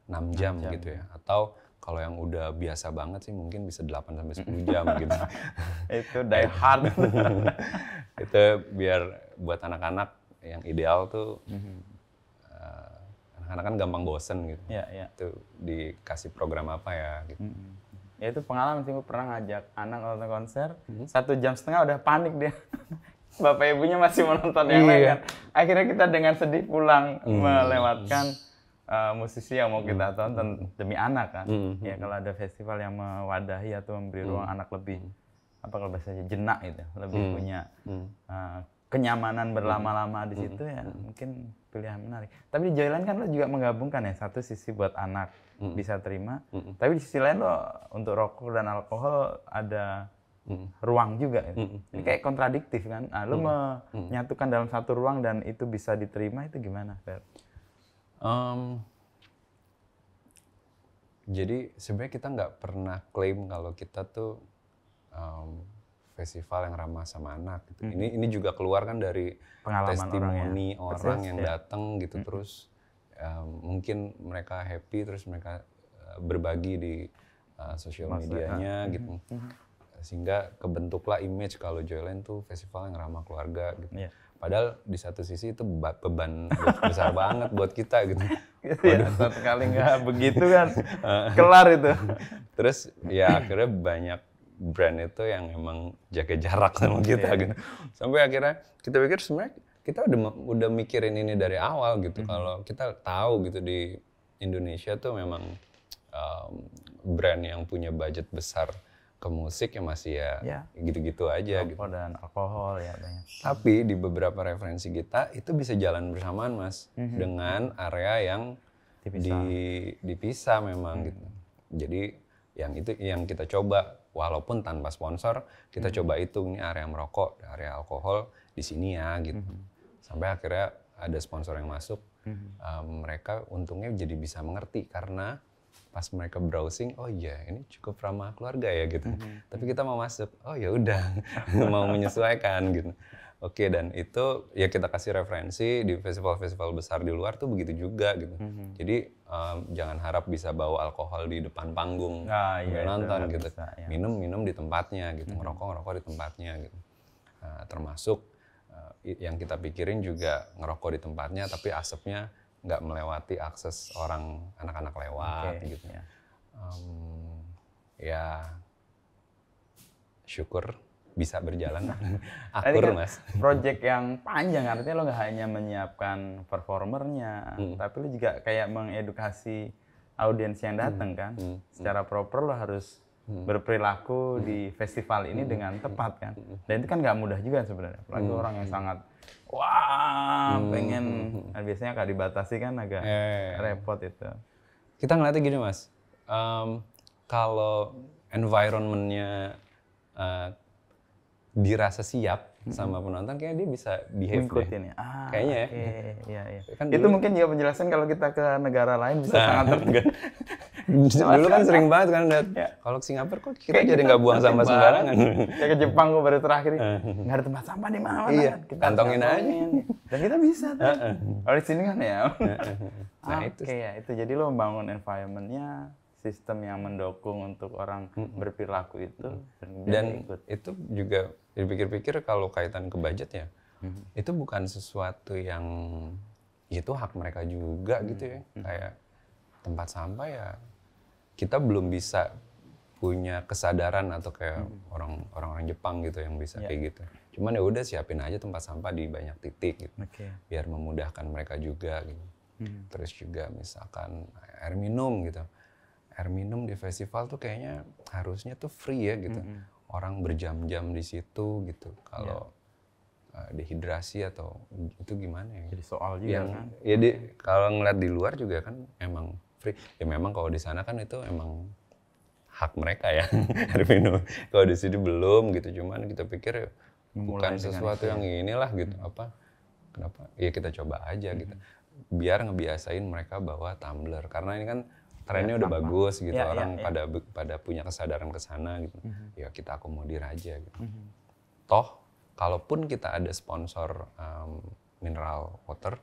6 jam, 6 jam gitu ya. Atau kalau yang udah biasa banget sih mungkin bisa 8 sampai 10 jam gitu. itu die eh, hard. itu biar buat anak-anak yang ideal tuh mhm. eh, anak-anak kan gampang bosen gitu. Iya, iya. Itu dikasih program apa ya gitu. Mm-hmm. Ya itu pengalaman sih gue pernah ngajak anak nonton konser, mm-hmm. satu jam setengah udah panik dia. bapak ibunya masih menonton yang iya. lain kan. Akhirnya kita dengan sedih pulang hmm. melewatkan uh, musisi yang mau kita hmm. tonton demi anak kan. Hmm. Ya kalau ada festival yang mewadahi atau memberi hmm. ruang anak lebih apa kalau bahasanya jenak itu, lebih hmm. punya uh, kenyamanan berlama-lama di hmm. situ ya mungkin pilihan menarik. Tapi di Joyland kan lo juga menggabungkan ya satu sisi buat anak bisa terima, tapi di sisi lain lo untuk rokok dan alkohol ada Hmm. ruang juga. Ya. Hmm, hmm, ini kayak kontradiktif kan. Nah, lu menyatukan dalam satu ruang dan itu bisa diterima itu gimana, Fer? Um, jadi sebenarnya kita nggak pernah klaim kalau kita tuh um, festival yang ramah sama anak. Gitu. Ini ini juga keluar kan dari Pengalaman testimoni orang, ya. orang Persis, yang ya. datang gitu -hmm. terus um, mungkin mereka happy terus mereka eh, berbagi di uh, sosial medianya gitu. -hmm sehingga kebentuklah image kalau Joyland tuh festival yang ramah keluarga gitu. Yeah. Padahal di satu sisi itu beban besar banget buat kita gitu. Iya, Waduh. Ya, kali nggak begitu kan, kelar itu. Terus ya akhirnya banyak brand itu yang emang jaga jarak sama kita iya. gitu. Sampai akhirnya kita pikir sebenarnya kita udah udah mikirin ini dari awal gitu. Mm -hmm. Kalau kita tahu gitu di Indonesia tuh memang um, brand yang punya budget besar ke musik ya masih ya, gitu gitu-gitu aja gitu. dan alkohol ya banyak. Tapi di beberapa referensi kita itu bisa jalan bersamaan mas mm-hmm. dengan area yang dipisah. di dipisah memang mm gitu. Jadi yang itu yang kita coba walaupun tanpa sponsor kita mm-hmm. coba itu ini area merokok, area alkohol di sini ya gitu. Mm-hmm. Sampai akhirnya ada sponsor yang masuk, mm-hmm. um, mereka untungnya jadi bisa mengerti karena pas mereka browsing oh iya ini cukup ramah keluarga ya gitu mm-hmm. tapi kita mau masuk oh ya udah mau menyesuaikan gitu oke dan itu ya kita kasih referensi di festival-festival besar di luar tuh begitu juga gitu mm-hmm. jadi um, jangan harap bisa bawa alkohol di depan panggung ah, iya, nonton gitu bisa, iya. minum minum di tempatnya gitu mm-hmm. ngerokok ngerokok di tempatnya gitu nah, termasuk yang kita pikirin juga ngerokok di tempatnya tapi asapnya nggak melewati akses orang anak-anak lewat okay. gitu. ya. Um, ya syukur bisa berjalan akur kan mas. Project yang panjang artinya lo nggak hanya menyiapkan performernya, hmm. tapi lo juga kayak mengedukasi audiens yang datang hmm. kan. Hmm. Secara proper lo harus hmm. berperilaku hmm. di festival ini hmm. dengan tepat kan. Hmm. Dan itu kan nggak mudah juga sebenarnya, apalagi hmm. orang yang hmm. sangat wah hmm. pengen nah, biasanya kalau dibatasi kan agak yeah. repot itu kita ngeliatnya gini mas um, kalau environmentnya uh, dirasa siap sama penonton kayaknya dia bisa behave deh. ya. Ah, kayaknya ya. Iya, iya, iya. Kan dulu, itu mungkin juga penjelasan kalau kita ke negara lain bisa nah, sangat terbuka. dulu kan sering banget kan ya. kalau ke Singapura kok kita kayak jadi gitu. nggak buang sampah sembarangan. Kayak ke Jepang gue baru terakhir eh. nggak ada tempat sampah di mana-mana. Iya, kan. kantongin aja. Dan kita bisa tuh. Kalau di sini kan ya. nah, itu. Oke ya, itu jadi lo membangun environmentnya sistem yang mendukung untuk orang berperilaku itu dan, dan ikut. itu juga dipikir-pikir kalau kaitan ke budget ya hmm. itu bukan sesuatu yang itu hak mereka juga hmm. gitu ya hmm. kayak tempat sampah ya kita belum bisa punya kesadaran atau kayak hmm. orang orang-orang Jepang gitu yang bisa yeah. kayak gitu. Cuman ya udah siapin aja tempat sampah di banyak titik gitu. Okay. Biar memudahkan mereka juga gitu. Hmm. Terus juga misalkan air minum gitu. Air minum di festival tuh kayaknya harusnya tuh free ya gitu. Hmm orang berjam-jam di situ gitu kalau yeah. Iya. uh, dehidrasi atau itu gimana ya jadi soal juga yang, kan ya di, kalau ngeliat di luar juga kan emang free ya memang kalau di sana kan itu emang hak mereka ya Arvino kalau di sini belum gitu cuman kita pikir Memulai bukan sesuatu itu. yang ya. inilah gitu hmm. apa kenapa ya kita coba aja gitu. hmm. gitu biar ngebiasain mereka bawa tumbler karena ini kan trennya ya, udah bagus gitu ya, ya orang ya, ya. pada pada punya kesadaran ke sana gitu. Uh mhm. -huh. Ya kita akomodir aja gitu. Uh mhm. -huh. Toh kalaupun kita ada sponsor um, mineral water,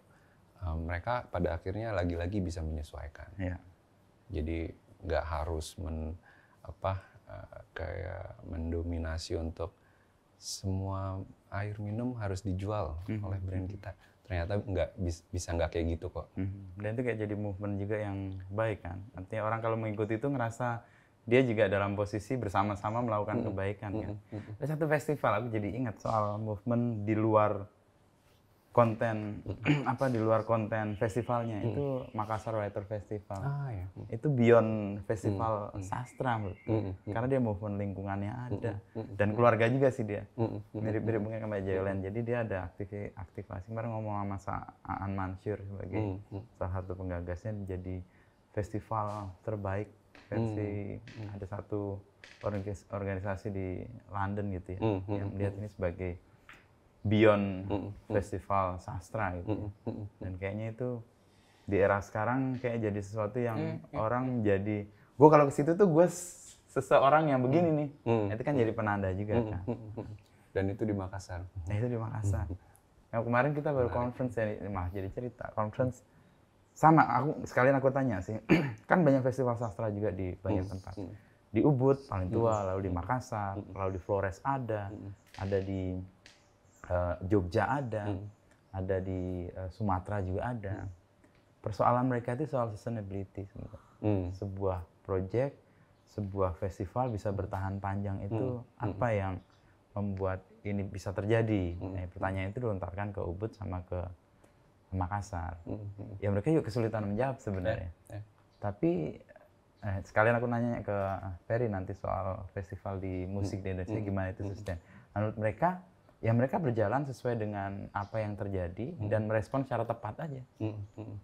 um, mereka pada akhirnya lagi-lagi bisa menyesuaikan. Ya. Jadi nggak harus men apa uh, kayak mendominasi untuk semua air minum harus dijual uh mhm. -huh. oleh brand kita ternyata nggak bisa nggak kayak gitu kok. Hmm. Dan itu kayak jadi movement juga yang baik kan. Artinya orang kalau mengikuti itu ngerasa dia juga dalam posisi bersama-sama melakukan mm -hmm. kebaikan kan. Mm Ada hmm, hmm. satu festival aku jadi ingat soal movement di luar konten apa di luar konten festivalnya hmm. itu Makassar Writer Festival ah, ya. itu beyond festival hmm. sastra Hmm. karena dia maupun lingkungannya ada hmm. dan keluarga juga sih dia mirip-mirip mungkin sama Jalen jadi dia ada aktif aktivasi kemarin ngomong sama Saan Mansur sebagai hmm. salah satu penggagasnya menjadi festival terbaik versi hmm. ada satu organisasi di London gitu ya hmm. yang melihat ini sebagai beyond mm -hmm. festival sastra gitu. Mm -hmm. Dan kayaknya itu di era sekarang kayak jadi sesuatu yang mm -hmm. orang jadi gue kalau ke situ tuh gue seseorang yang begini nih. Mm. Itu kan jadi penanda juga kan. Dan itu di Makassar. Nah, itu di Makassar. Nah, kemarin kita baru Menarik. conference ya, mah jadi cerita. Conference sama aku sekalian aku tanya sih. kan banyak festival sastra juga di banyak mm. tempat. Mm. Di Ubud paling tua, mm. lalu di Makassar, lalu di Flores ada, ada di uh, Jogja ada, hmm. ada di uh, Sumatera juga ada. Hmm. Persoalan mereka itu soal sustainability Hmm. Sebuah proyek, sebuah festival bisa hmm. bertahan panjang itu hmm. apa hmm. yang membuat ini bisa terjadi? Hmm. Nah, pertanyaan itu dilontarkan ke Ubud sama ke Makassar. Hmm. hmm. Ya mereka juga kesulitan menjawab sebenarnya. Yeah. Yeah. Tapi eh, sekalian aku nanya ke Ferry nanti soal festival di musik hmm. di Indonesia hmm. gimana itu hmm. sustain. Menurut mereka ya mereka berjalan sesuai dengan apa yang terjadi hmm. dan merespon secara tepat aja. Hmm. Hmm. hmm.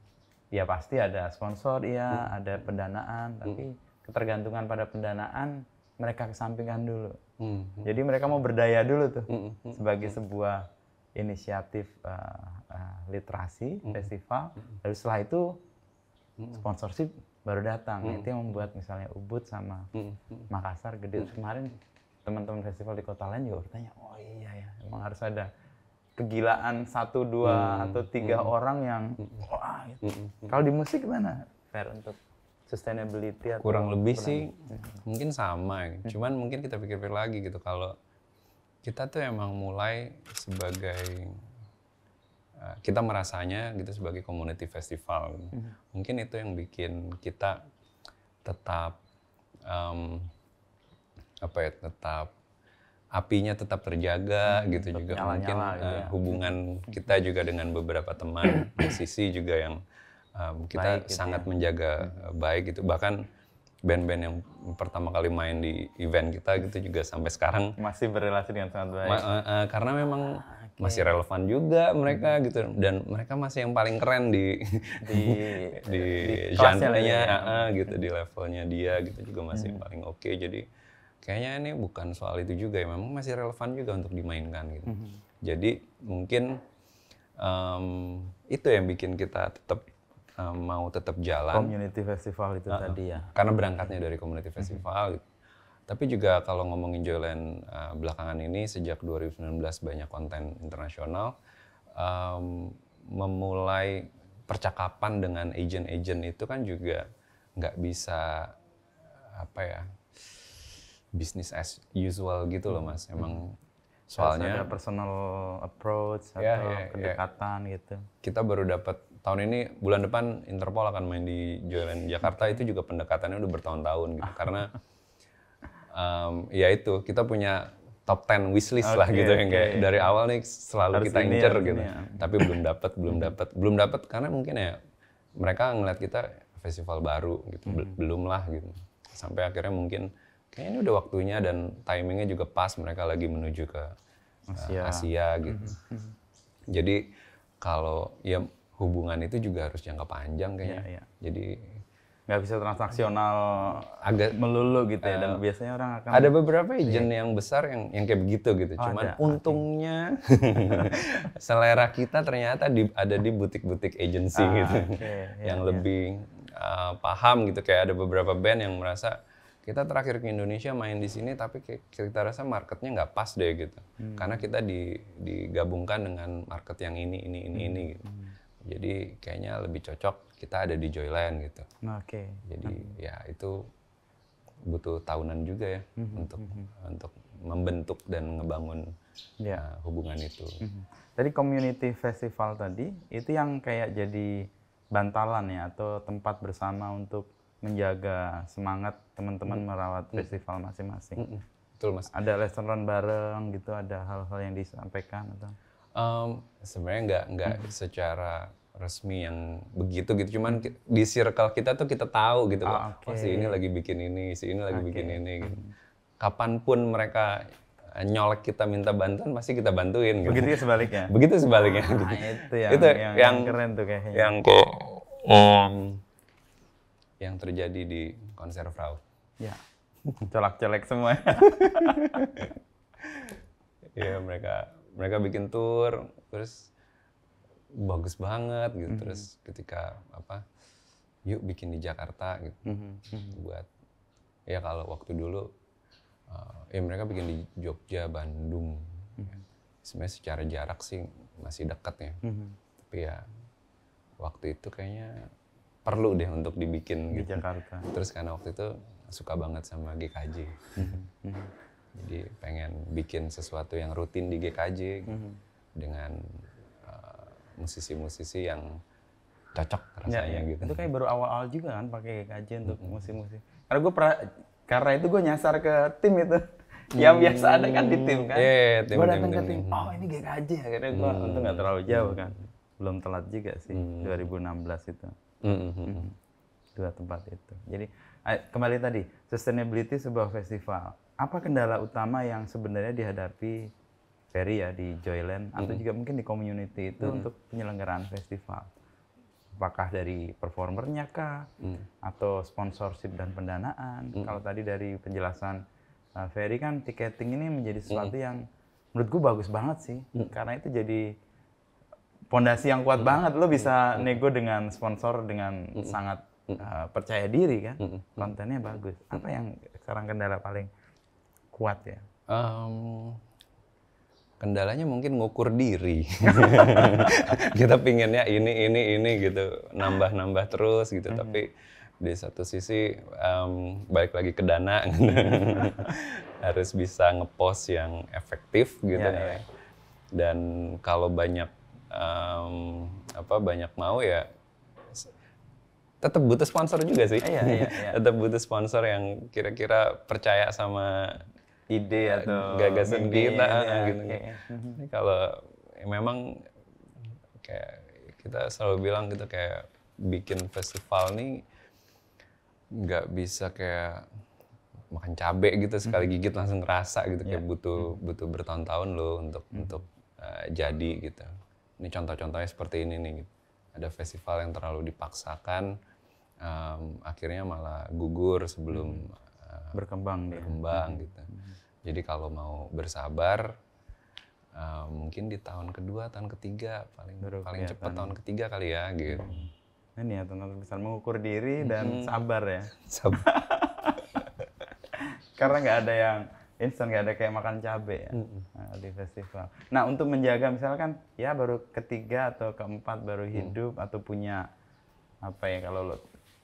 Ya pasti ada sponsor ya, hmm. ada pendanaan, hmm. tapi ketergantungan pada pendanaan mereka kesampingkan dulu. Hmm. hmm. Jadi mereka mau berdaya dulu tuh hmm. sebagai hmm. sebuah inisiatif uh, uh, literasi hmm. festival. Lalu setelah itu sponsorship baru datang. Hmm. Itu yang membuat misalnya Ubud sama hmm. Makassar gede kemarin teman-teman festival di kota lain juga bertanya oh iya ya emang harus ada kegilaan satu dua hmm. atau tiga hmm. orang yang hmm. wah gitu. Hmm, hmm, hmm. kalau di musik gimana? fair untuk sustainability atau kurang lebih kurang sih kurang. mungkin sama ya. hmm. cuman mungkin kita pikir-pikir lagi gitu kalau kita tuh emang mulai sebagai eh, kita merasanya gitu sebagai community festival mungkin itu yang bikin kita tetap um, apa ya tetap apinya tetap terjaga hmm, gitu tetap juga nyala -nyala mungkin uh, ya. hubungan kita juga dengan beberapa teman sisi juga yang um, kita baik, gitu sangat ya. menjaga hmm. Eh, baik gitu bahkan band-band yang pertama kali main di event kita gitu juga sampai sekarang masih berrelasi dengan sangat baik uh, uh, karena memang ah, masih relevan juga mereka hmm. gitu dan mereka masih yang paling keren di di, di, di ya. genre-nya ya. uh, gitu di hmm. levelnya dia gitu juga masih hmm. paling oke okay, jadi kayaknya ini bukan soal itu juga ya memang masih relevan juga untuk dimainkan gitu mm -hmm. jadi mungkin um, itu yang bikin kita tetap um, mau tetap jalan community festival itu uh, tadi ya karena berangkatnya dari community mhm. festival mm -hmm. gitu. tapi juga kalau ngomongin Joyland uh, eh, belakangan ini sejak 2019 banyak konten internasional um, memulai percakapan dengan agent-agent itu kan juga nggak bisa apa ya business as usual gitu loh mas hmm. emang soalnya ada personal approach ya, atau yeah, yeah, kedekatan yeah. gitu kita baru dapat tahun ini bulan depan Interpol akan main di jualan Jakarta itu juga pendekatannya udah bertahun-tahun gitu karena um, ya itu kita punya top 10 wishlist okay, lah gitu okay. yang kayak dari awal nih selalu Harus kita incer ya, gitu. ya. Tapi belum dapat, belum hmm. dapat, belum dapat karena mungkin ya mereka ngeliat kita festival baru gitu, hmm. belum lah gitu. Sampai akhirnya mungkin kayaknya ini udah waktunya dan timingnya juga pas mereka lagi menuju ke eh, Asia, uh, Asia mm-hmm. gitu. Mm-hmm. Jadi kalau ya hubungan itu juga harus jangka panjang kayaknya. Yeah, yeah. Jadi nggak bisa transaksional agak melulu gitu ya uh, dan eh, biasanya orang akan ada beberapa iya. agent yeah. yang besar yang yang kayak begitu gitu oh, cuman ada. Ah, untungnya iya. selera kita ternyata di, ada di butik-butik agency ah, gitu okay. yeah, yang yeah. Iya. lebih uh, paham gitu kayak ada beberapa band yang merasa kita terakhir ke Indonesia main di sini tapi kita rasa marketnya nggak pas deh gitu hmm. karena kita di, digabungkan dengan market yang ini ini ini hmm. ini gitu hmm. jadi kayaknya lebih cocok kita ada di Joyland gitu oke okay. jadi hmm. ya itu butuh tahunan juga ya hmm. untuk hmm. untuk membentuk dan ngebangun ya. uh, hubungan itu hmm. tadi community festival tadi itu yang kayak jadi bantalan ya atau tempat bersama untuk menjaga semangat teman-teman mm. merawat mm. festival masing-masing. Mm Betul mas. Ada restoran bareng gitu, ada hal-hal yang disampaikan atau? Um, Sebenarnya nggak nggak mm. secara resmi yang begitu gitu, cuman di circle kita tuh kita tahu gitu oh, ah, okay. oh si ini lagi bikin ini, si ini lagi okay. bikin ini. Gitu. Kapanpun mereka eh, nyolek kita minta bantuan pasti kita bantuin gitu. Begitu ya sebaliknya. Begitu sebaliknya. Nah, gitu. itu yang, itu yang, yang keren tuh kayaknya. Yang kok um, yang terjadi di konser Frau. Ya. colak celek semua. Iya mereka mereka bikin tour terus bagus banget gitu mm -hmm. terus ketika apa yuk bikin di Jakarta gitu mm -hmm. buat ya kalau waktu dulu uh, ya mereka bikin di Jogja Bandung mm -hmm. sebenarnya secara jarak sih masih dekat ya mm -hmm. tapi ya waktu itu kayaknya perlu deh untuk dibikin di gitu. Jakarta. Terus karena waktu itu suka banget sama GKJ. Mm-hmm. Jadi pengen bikin sesuatu yang rutin di GKJ mm-hmm. dengan eh, musisi-musisi uh, yang cocok ya, rasanya ya, ya. gitu. Itu kayak baru awal-awal juga kan pakai GKJ untuk mm-hmm. musisi. musik Karena gue karena itu gue nyasar ke tim itu hmm. yang biasa ada kan di tim kan. Yeah, iya, gue datang ke tim, oh ini GKJ akhirnya gue hmm. untung nggak terlalu jauh hmm. kan. Belum telat juga sih hmm. 2016 itu. Mm -hmm. Dua mm-hmm. tempat itu. Jadi eh, kembali tadi sustainability sebuah festival. Apa kendala utama yang sebenarnya dihadapi Ferry ya di Joyland atau mm -hmm. juga mungkin di community itu mm -hmm. untuk penyelenggaraan festival? Apakah dari performernya kah mm. atau sponsorship dan pendanaan? Mm. Kalau tadi dari penjelasan uh, Ferry kan tiketing ini menjadi mm-hmm. sesuatu mm. yang menurut gue bagus banget sih mm. karena itu jadi pondasi yang kuat mm -hmm. banget lo bisa mm -hmm. nego dengan sponsor dengan mm -hmm. sangat uh, percaya diri kan mm -hmm. kontennya bagus apa yang sekarang kendala paling kuat ya um, kendalanya mungkin ngukur diri kita pinginnya ini ini ini gitu nambah nambah terus gitu mm -hmm. tapi di satu sisi um, balik lagi ke dana mm-hmm. harus bisa ngepost yang efektif gitu yeah, yeah. Iya. dan kalau banyak um, apa banyak mau ya tetap butuh sponsor juga sih. Iya, iya, iya. tetap butuh sponsor yang kira-kira percaya sama ide eh, atau gagasan mimpi, kita iya, ah, gitu. Iya. Kalau ya memang kayak kita selalu bilang gitu kayak bikin festival nih nggak bisa kayak makan cabe gitu sekali mm-hmm. gigit langsung ngerasa gitu yeah. kayak iya. butuh mm-hmm. butuh bertahun-tahun loh untuk mm untuk uh, jadi gitu ini contoh-contohnya seperti ini nih gitu. ada festival yang terlalu dipaksakan um, akhirnya malah gugur sebelum uh, hmm. eh, berkembang berkembang ya. Hmm. gitu hmm. jadi kalau mau bersabar uh, mungkin di tahun kedua tahun ketiga paling Baru paling cepat tahun ketiga kali ya gitu hmm. ini ya tentang bisa mengukur diri dan hmm. sabar ya sabar karena nggak ada yang instan gak ada kayak makan cabe ya, mm -hmm. di festival. Nah untuk menjaga misalkan ya baru ketiga atau keempat baru mm. hidup mm. atau punya apa ya kalau lo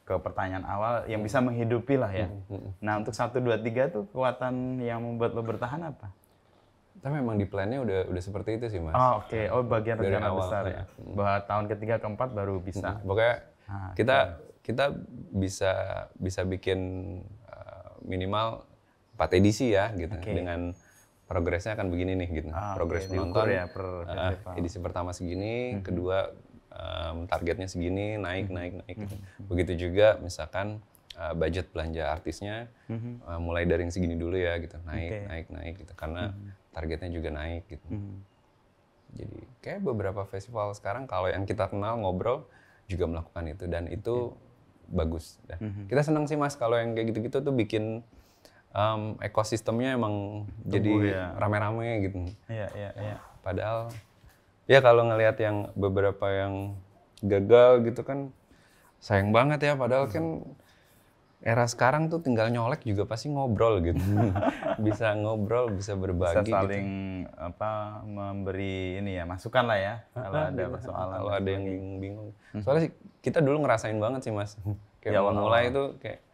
ke pertanyaan awal yang bisa menghidupi lah ya. Mm. Nah untuk satu dua tiga tuh kekuatan yang membuat lo bertahan apa? Tapi memang di plannya udah udah seperti itu sih mas. Oh oke, okay. oh bagian Dari besar awal, besar ya. ya. Bahwa tahun ketiga keempat baru bisa. Pokoknya nah, kita kita bisa bisa bikin uh, minimal 4 edisi ya gitu okay. dengan progresnya akan begini nih gitu. Ah, Progres okay. penonton ya per uh, edisi pertama segini, hmm. kedua um, targetnya segini, naik hmm. naik naik. Hmm. Begitu juga misalkan uh, budget belanja artisnya hmm. uh, mulai dari yang segini dulu ya gitu, naik okay. naik naik gitu karena hmm. targetnya juga naik gitu. Hmm. Jadi kayak beberapa festival sekarang kalau yang kita kenal ngobrol juga melakukan itu dan itu okay. Iya. bagus. Dan hmm. Kita senang sih Mas kalau yang kayak gitu-gitu tuh bikin um, ekosistemnya emang Tumbuh, jadi rame ya. rame-rame gitu. Iya, iya, iya. Padahal ya kalau ngelihat yang beberapa yang gagal gitu kan sayang banget ya padahal hmm. kan era sekarang tuh tinggal nyolek juga pasti ngobrol gitu. bisa ngobrol, bisa berbagi bisa gitu. saling gitu. apa memberi ini ya, masukan lah ya kalau ada gitu. persoalan. Kalau ada yang bingung-bingung. Hmm. Soalnya kita dulu ngerasain banget sih Mas. Kayak ya, mulai itu kayak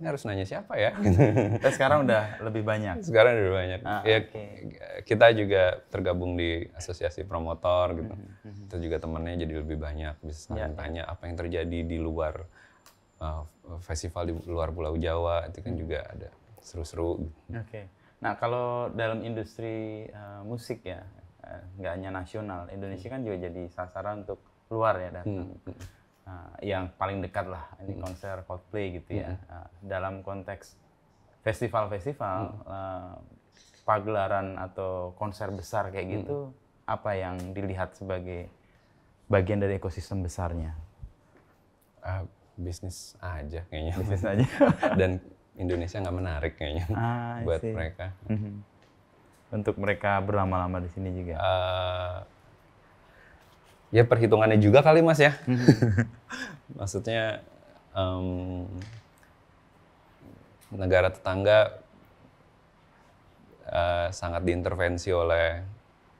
ini harus nanya siapa ya? Tapi sekarang udah lebih banyak. Sekarang udah banyak. Ah, ya, okay. Kita juga tergabung di asosiasi promotor gitu. Mm-hmm. mm-hmm. Itu juga temennya jadi lebih banyak. Bisa yeah. Ya. tanya apa yang terjadi di luar uh, festival di luar Pulau Jawa itu kan mm-hmm. juga ada seru-seru. Oke. Okay. Nah kalau dalam industri uh, musik ya, uh, nggak uh, hanya nasional, Indonesia hmm. kan juga jadi sasaran untuk luar ya datang. Hmm. hmm uh, yang paling dekat lah ini hmm. konser Coldplay gitu ya hmm. uh, dalam konteks festival-festival hmm. uh, pagelaran atau konser besar kayak hmm. gitu apa yang dilihat sebagai bagian dari ekosistem besarnya uh, bisnis aja kayaknya bisnis aja dan Indonesia nggak menarik kayaknya ah, buat mereka mm -hmm. untuk mereka berlama-lama di sini juga uh, ya perhitungannya juga kali mas ya. Maksudnya um, negara tetangga uh, sangat diintervensi oleh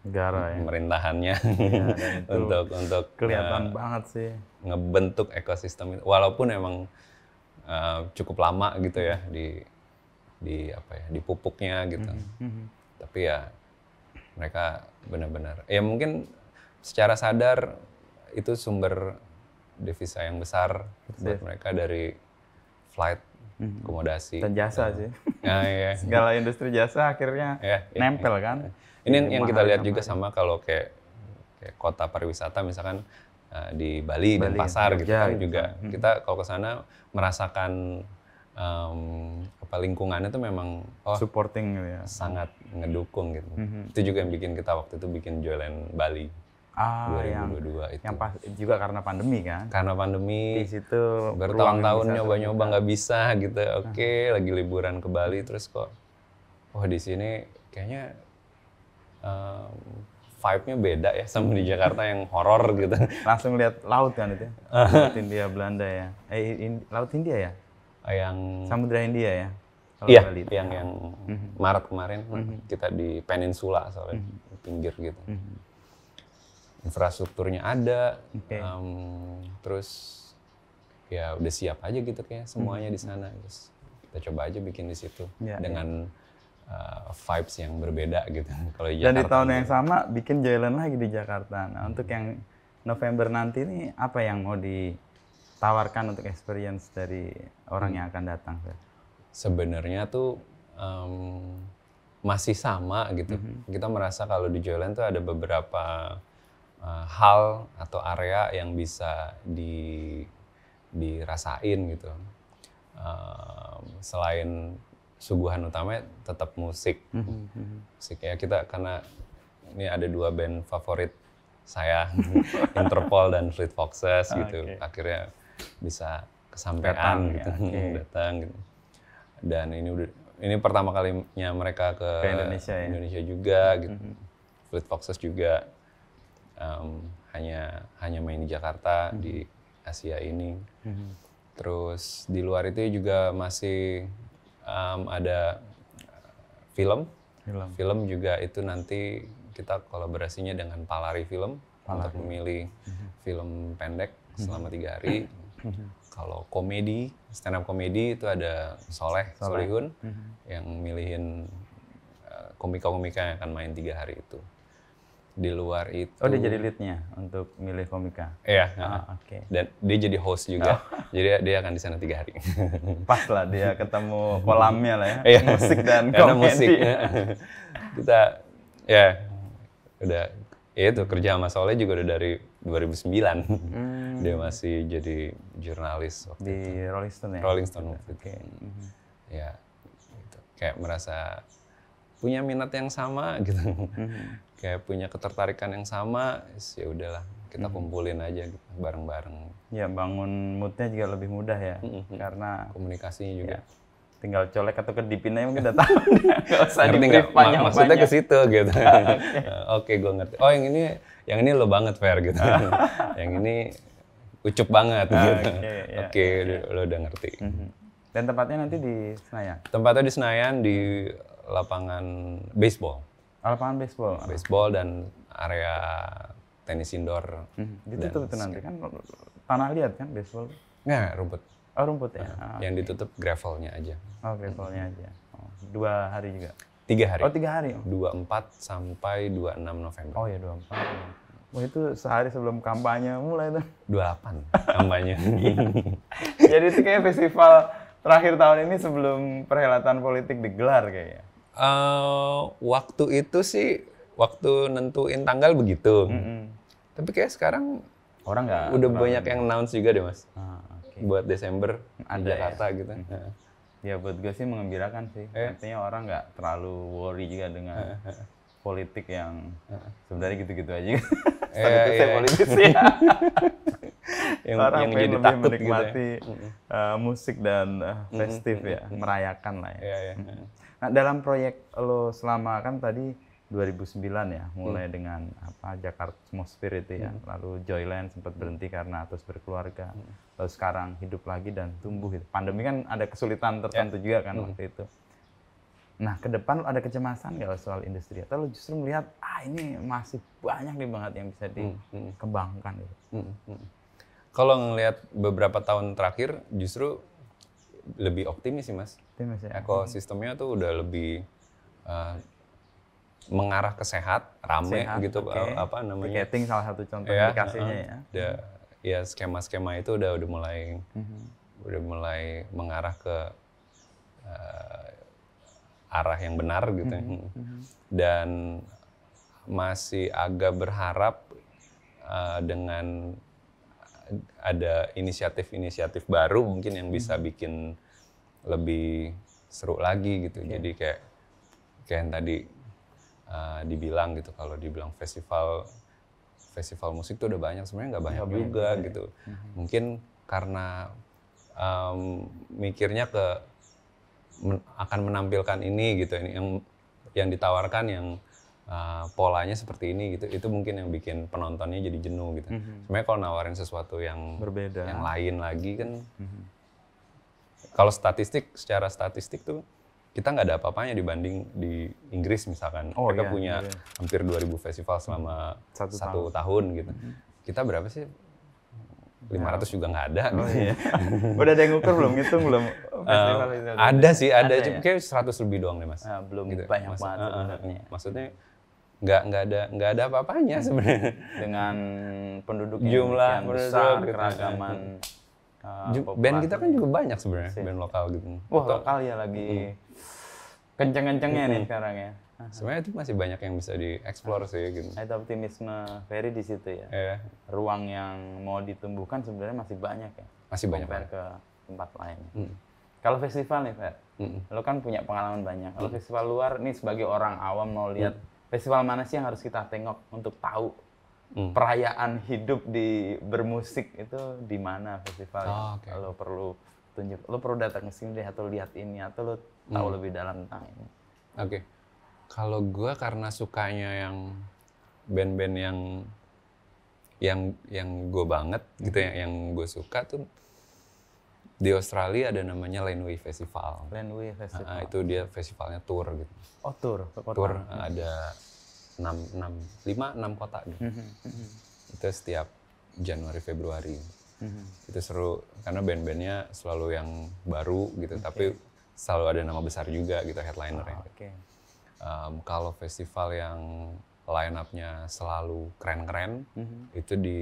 negara ya. pemerintahannya ya, untuk untuk kelihatan uh, banget sih ngebentuk ekosistem itu walaupun emang uh, cukup lama gitu ya mm-hmm. di di apa ya di pupuknya gitu mm -hmm. tapi ya mereka benar-benar ya mungkin secara sadar itu sumber devisa yang besar Betul. buat iya. mereka dari flight mhm. akomodasi dan jasa dan, sih nah, iya. segala industri jasa akhirnya yeah, iya, nempel iya. kan ini yang, yang kita lihat juga sama kalau kayak, kayak kota pariwisata misalkan uh, di Bali, Bali dan pasar gitu kan gitu. juga hmm. kita kalau ke sana merasakan um, apa lingkungannya tuh memang oh, supporting gitu ya. sangat ngedukung gitu hmm. itu juga yang bikin kita waktu itu bikin Joyland Bali Ah, 2022 yang, itu. Yang pas juga karena pandemi kan? Karena pandemi. Di situ bertahun-tahun nyoba-nyoba nggak bisa gitu. Oke, okay, nah. lagi liburan ke Bali terus kok oh, di sini kayaknya um, vibe-nya beda ya sama di Jakarta yang horor gitu. Langsung lihat laut kan itu. Ya? laut India Belanda ya. Eh in, laut India ya? yang Samudra India ya. Kalau iya, Bali. yang yang mhm. Maret kemarin mhm. kita di peninsula soalnya mm -hmm. pinggir gitu. Mm -hmm infrastrukturnya ada, okay. um, terus ya udah siap aja gitu kayak semuanya hmm. di sana. Terus kita coba aja bikin di situ ya, ya. dengan ya. Uh, vibes yang berbeda gitu. Kalau Dan di tahun yang sama bikin jalan lagi di Jakarta. Nah, hmm. untuk yang November nanti ini apa yang mau ditawarkan untuk experience dari orang hmm. yang akan datang? Sebenarnya tuh um, masih sama gitu. -hmm. Kita merasa kalau di Joyland tuh ada beberapa uh, hal atau area yang bisa di dirasain gitu. Uh, selain suguhan utama tetap musik. mm Musik ya kita karena ini ada dua band favorit saya Interpol dan Fleet Foxes gitu. Okay. Akhirnya bisa kesampaian datang, ya, gitu, ya, okay. datang gitu. Dan ini udah ini pertama kalinya mereka ke, ke Indonesia, ya? juga hmm. gitu. Fleet Foxes juga um, hanya hanya main di Jakarta hmm. di Asia ini. Hmm. Terus di luar itu juga masih um, ada film. film. Film juga itu nanti kita kolaborasinya dengan Palari Film Palari. untuk memilih hmm. film pendek mhm. selama tiga hari. Mhm. Mhm. Kalau komedi, stand up komedi itu ada Soleh, Soleh. Solihun hmm. yang milihin eh, komika-komika yang akan main tiga hari itu di luar itu. Oh, dia jadi leadnya untuk milih komika. Iya. Oh, Oke. Okay. Dan dia jadi host juga. Oh. Jadi dia akan di sana tiga hari. Pas lah dia ketemu kolamnya lah ya. Iya. musik dan Karena komedi. musik. Ya. Kita ya udah ya itu kerja sama Soleh juga udah dari 2009. Hmm. Dia masih jadi jurnalis waktu di itu. Rolling Stone ya. Rolling Stone Oke. okay. Mm ya, gitu. kayak merasa punya minat yang sama gitu. -hmm kayak punya ketertarikan yang sama ya udahlah kita hmm. kumpulin aja gitu, bareng-bareng ya bangun moodnya juga lebih mudah ya hmm, hmm, hmm. karena komunikasinya juga ya, tinggal colek atau kedipin aja mungkin udah tahu nggak usah ngerti nggak panjang maksudnya ke situ gitu oke okay. gue ngerti oh yang ini yang ini lo banget fair gitu yang ini ucup banget ah, gitu oke okay, ya. okay, ya, ya. lo udah ngerti hmm. dan tempatnya nanti di Senayan tempatnya di Senayan di lapangan baseball Lapangan baseball. Baseball dan area tenis indoor. Hmm. Ditutup itu nanti kan tanah liat kan baseball. Nggak, rumput. Oh rumput ya. Nah, ah, yang okay. ditutup gravelnya aja. Oh gravelnya aja. Oh, dua hari juga. Tiga hari. Oh tiga hari. Oh. Dua empat sampai dua enam November. Oh ya dua empat. Wah oh, itu sehari sebelum kampanye mulai tuh. delapan kampanye. Jadi itu kayak festival terakhir tahun ini sebelum perhelatan politik digelar kayaknya uh, waktu itu sih waktu nentuin tanggal begitu. Mm -hmm. Tapi kayak sekarang orang nggak udah orang banyak yang announce juga deh mas. Ah, okay. Buat Desember ada di ya? Jakarta ya. gitu. Ya buat gue sih mengembirakan sih. Eh. Artinya orang nggak terlalu worry juga dengan politik yang sebenarnya gitu-gitu aja. Tapi itu saya politis ya. yang orang yang jadi lebih menikmati gitu ya. uh, musik dan uh, eh, festif mm -hmm. ya, merayakan lah ya. Yeah, yeah. Nah, dalam proyek lo selama kan tadi 2009 ya, hmm. mulai hmm. dengan apa Jakarta Small Spirit ya, hmm. lalu Joyland sempat berhenti hmm. karena terus berkeluarga, hmm. lalu sekarang hidup lagi dan tumbuh. Gitu. Pandemi kan ada kesulitan ya. tertentu yeah. juga kan hmm. waktu itu. Nah, ke depan lo ada kecemasan nggak soal industri? Atau lo justru melihat, ah ini masih banyak nih banget yang bisa hmm. dikembangkan gitu? Hmm. Hmm. Kalau ngelihat beberapa tahun terakhir, justru lebih optimis sih mas. Optimis ya. Ekosistemnya tuh udah lebih uh, mengarah ke sehat, rame sehat, gitu okay. Eh, apa namanya? Tiketing salah satu contoh iya, eh, ya, aplikasinya uh, ya. Da, ya skema-skema itu udah udah mulai mm-hmm. udah mulai mengarah ke uh, arah yang benar gitu ya. mm-hmm, mm-hmm. mm-hmm. dan masih agak berharap uh, dengan ada inisiatif-inisiatif baru mungkin yang bisa mm-hmm. bikin lebih seru lagi gitu. Yeah. Jadi kayak kayak yang tadi uh, dibilang gitu kalau dibilang festival festival musik tuh udah banyak sebenarnya nggak banyak banyak juga ya. gitu. Mm-hmm. Mungkin karena um, mikirnya ke men, akan menampilkan ini gitu ini yang yang ditawarkan yang uh, polanya seperti ini gitu itu mungkin yang bikin penontonnya jadi jenuh gitu. Mm -hmm. Sebenarnya kalau nawarin sesuatu yang berbeda yang lain lagi kan mm -hmm kalau statistik secara statistik tuh kita nggak ada apa-apanya dibanding di Inggris misalkan oh, mereka iya, punya iya. hampir 2000 festival hmm. selama satu, satu tahun. tahun gitu hmm. kita berapa sih 500 ya. juga nggak ada oh, iya. udah ada yang ngukur belum ngitung belum uh, ada sih ada, ada ya? kayak 100 lebih doang deh mas nah, belum gitu. banyak Maksud, banget uh, uh, maksudnya nggak nggak ada nggak ada apa-apanya hmm. sebenarnya dengan penduduk jumlah yang penduduk besar, gitu. keragaman Uh, band kita kan ya. juga banyak sebenarnya band lokal gitu. Wah Atau, lokal ya lagi hmm. kenceng-kencengnya nih hmm. sekarang ya. Sebenarnya itu masih banyak yang bisa dieksplor ah. sih gitu. Ada optimisme Ferry di situ ya. Yeah. Ruang yang mau ditumbuhkan sebenarnya masih banyak ya. Masih banyak. ke tempat lain. Hmm. Kalau festival nih Fer, hmm. lo kan punya pengalaman banyak. Kalau hmm. festival luar nih sebagai orang awam mau lihat hmm. festival mana sih yang harus kita tengok untuk tahu hmm. perayaan hidup di bermusik itu di mana festival oh, ya? ah, okay. lo perlu tunjuk lo perlu datang ke sini deh atau lihat ini atau lo tahu hmm. lebih dalam tentang ini oke okay. kalau gue karena sukanya yang band-band yang yang yang gue banget hmm. gitu ya, yang yang gue suka tuh di Australia ada namanya Landway Festival. Landway Festival. Nah, itu dia festivalnya tour gitu. Oh tour. Tour ada enam enam lima enam kota gitu. Mm -hmm. Itu setiap Januari Februari. Mm -hmm. Itu seru karena band-bandnya selalu yang baru gitu, okay. tapi selalu ada nama besar juga gitu headliner Oh, ah, okay. um, kalau festival yang line up-nya selalu keren-keren, mm -hmm. itu di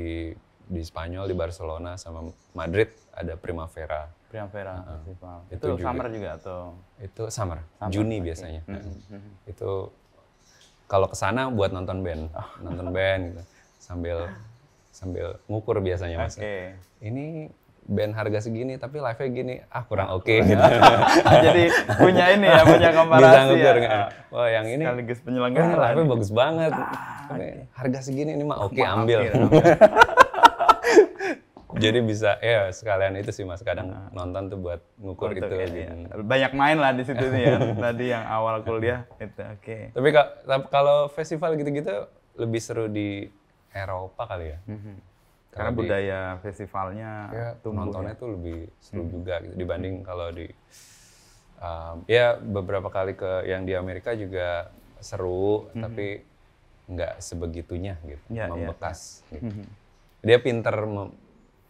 di Spanyol di Barcelona sama Madrid ada Primavera. Primavera uh, festival. Itu, itu summer juga atau? Itu summer, summer Juni okay. biasanya. Mm -hmm. itu kalau ke sana buat nonton band, oh. nonton band gitu. Sambil sambil ngukur biasanya Mas. Ini band harga segini tapi live-nya gini, ah kurang oke okay, gitu. Jadi punya ini ya, punya komparasi Bisa ya. ngukur, ya. Wah, yang ini sekaligus penyelenggara. Ah, live-nya bagus banget. Ah, harga segini ini mah oke okay, ambil. ambil jadi bisa ya sekalian itu sih mas kadang nah. nonton tuh buat ngukur itu ya, gitu. ya. banyak main lah di situ nih yang tadi yang awal kuliah itu oke okay. tapi kalau festival gitu-gitu lebih seru di Eropa kali ya mm -hmm. karena, karena budaya festivalnya ya, nontonnya ya. tuh lebih seru hmm. juga gitu dibanding hmm. kalau di um, ya beberapa kali ke yang di Amerika juga seru hmm. tapi nggak sebegitunya gitu ya, ya. membekas ya. gitu. Mhm. dia pinter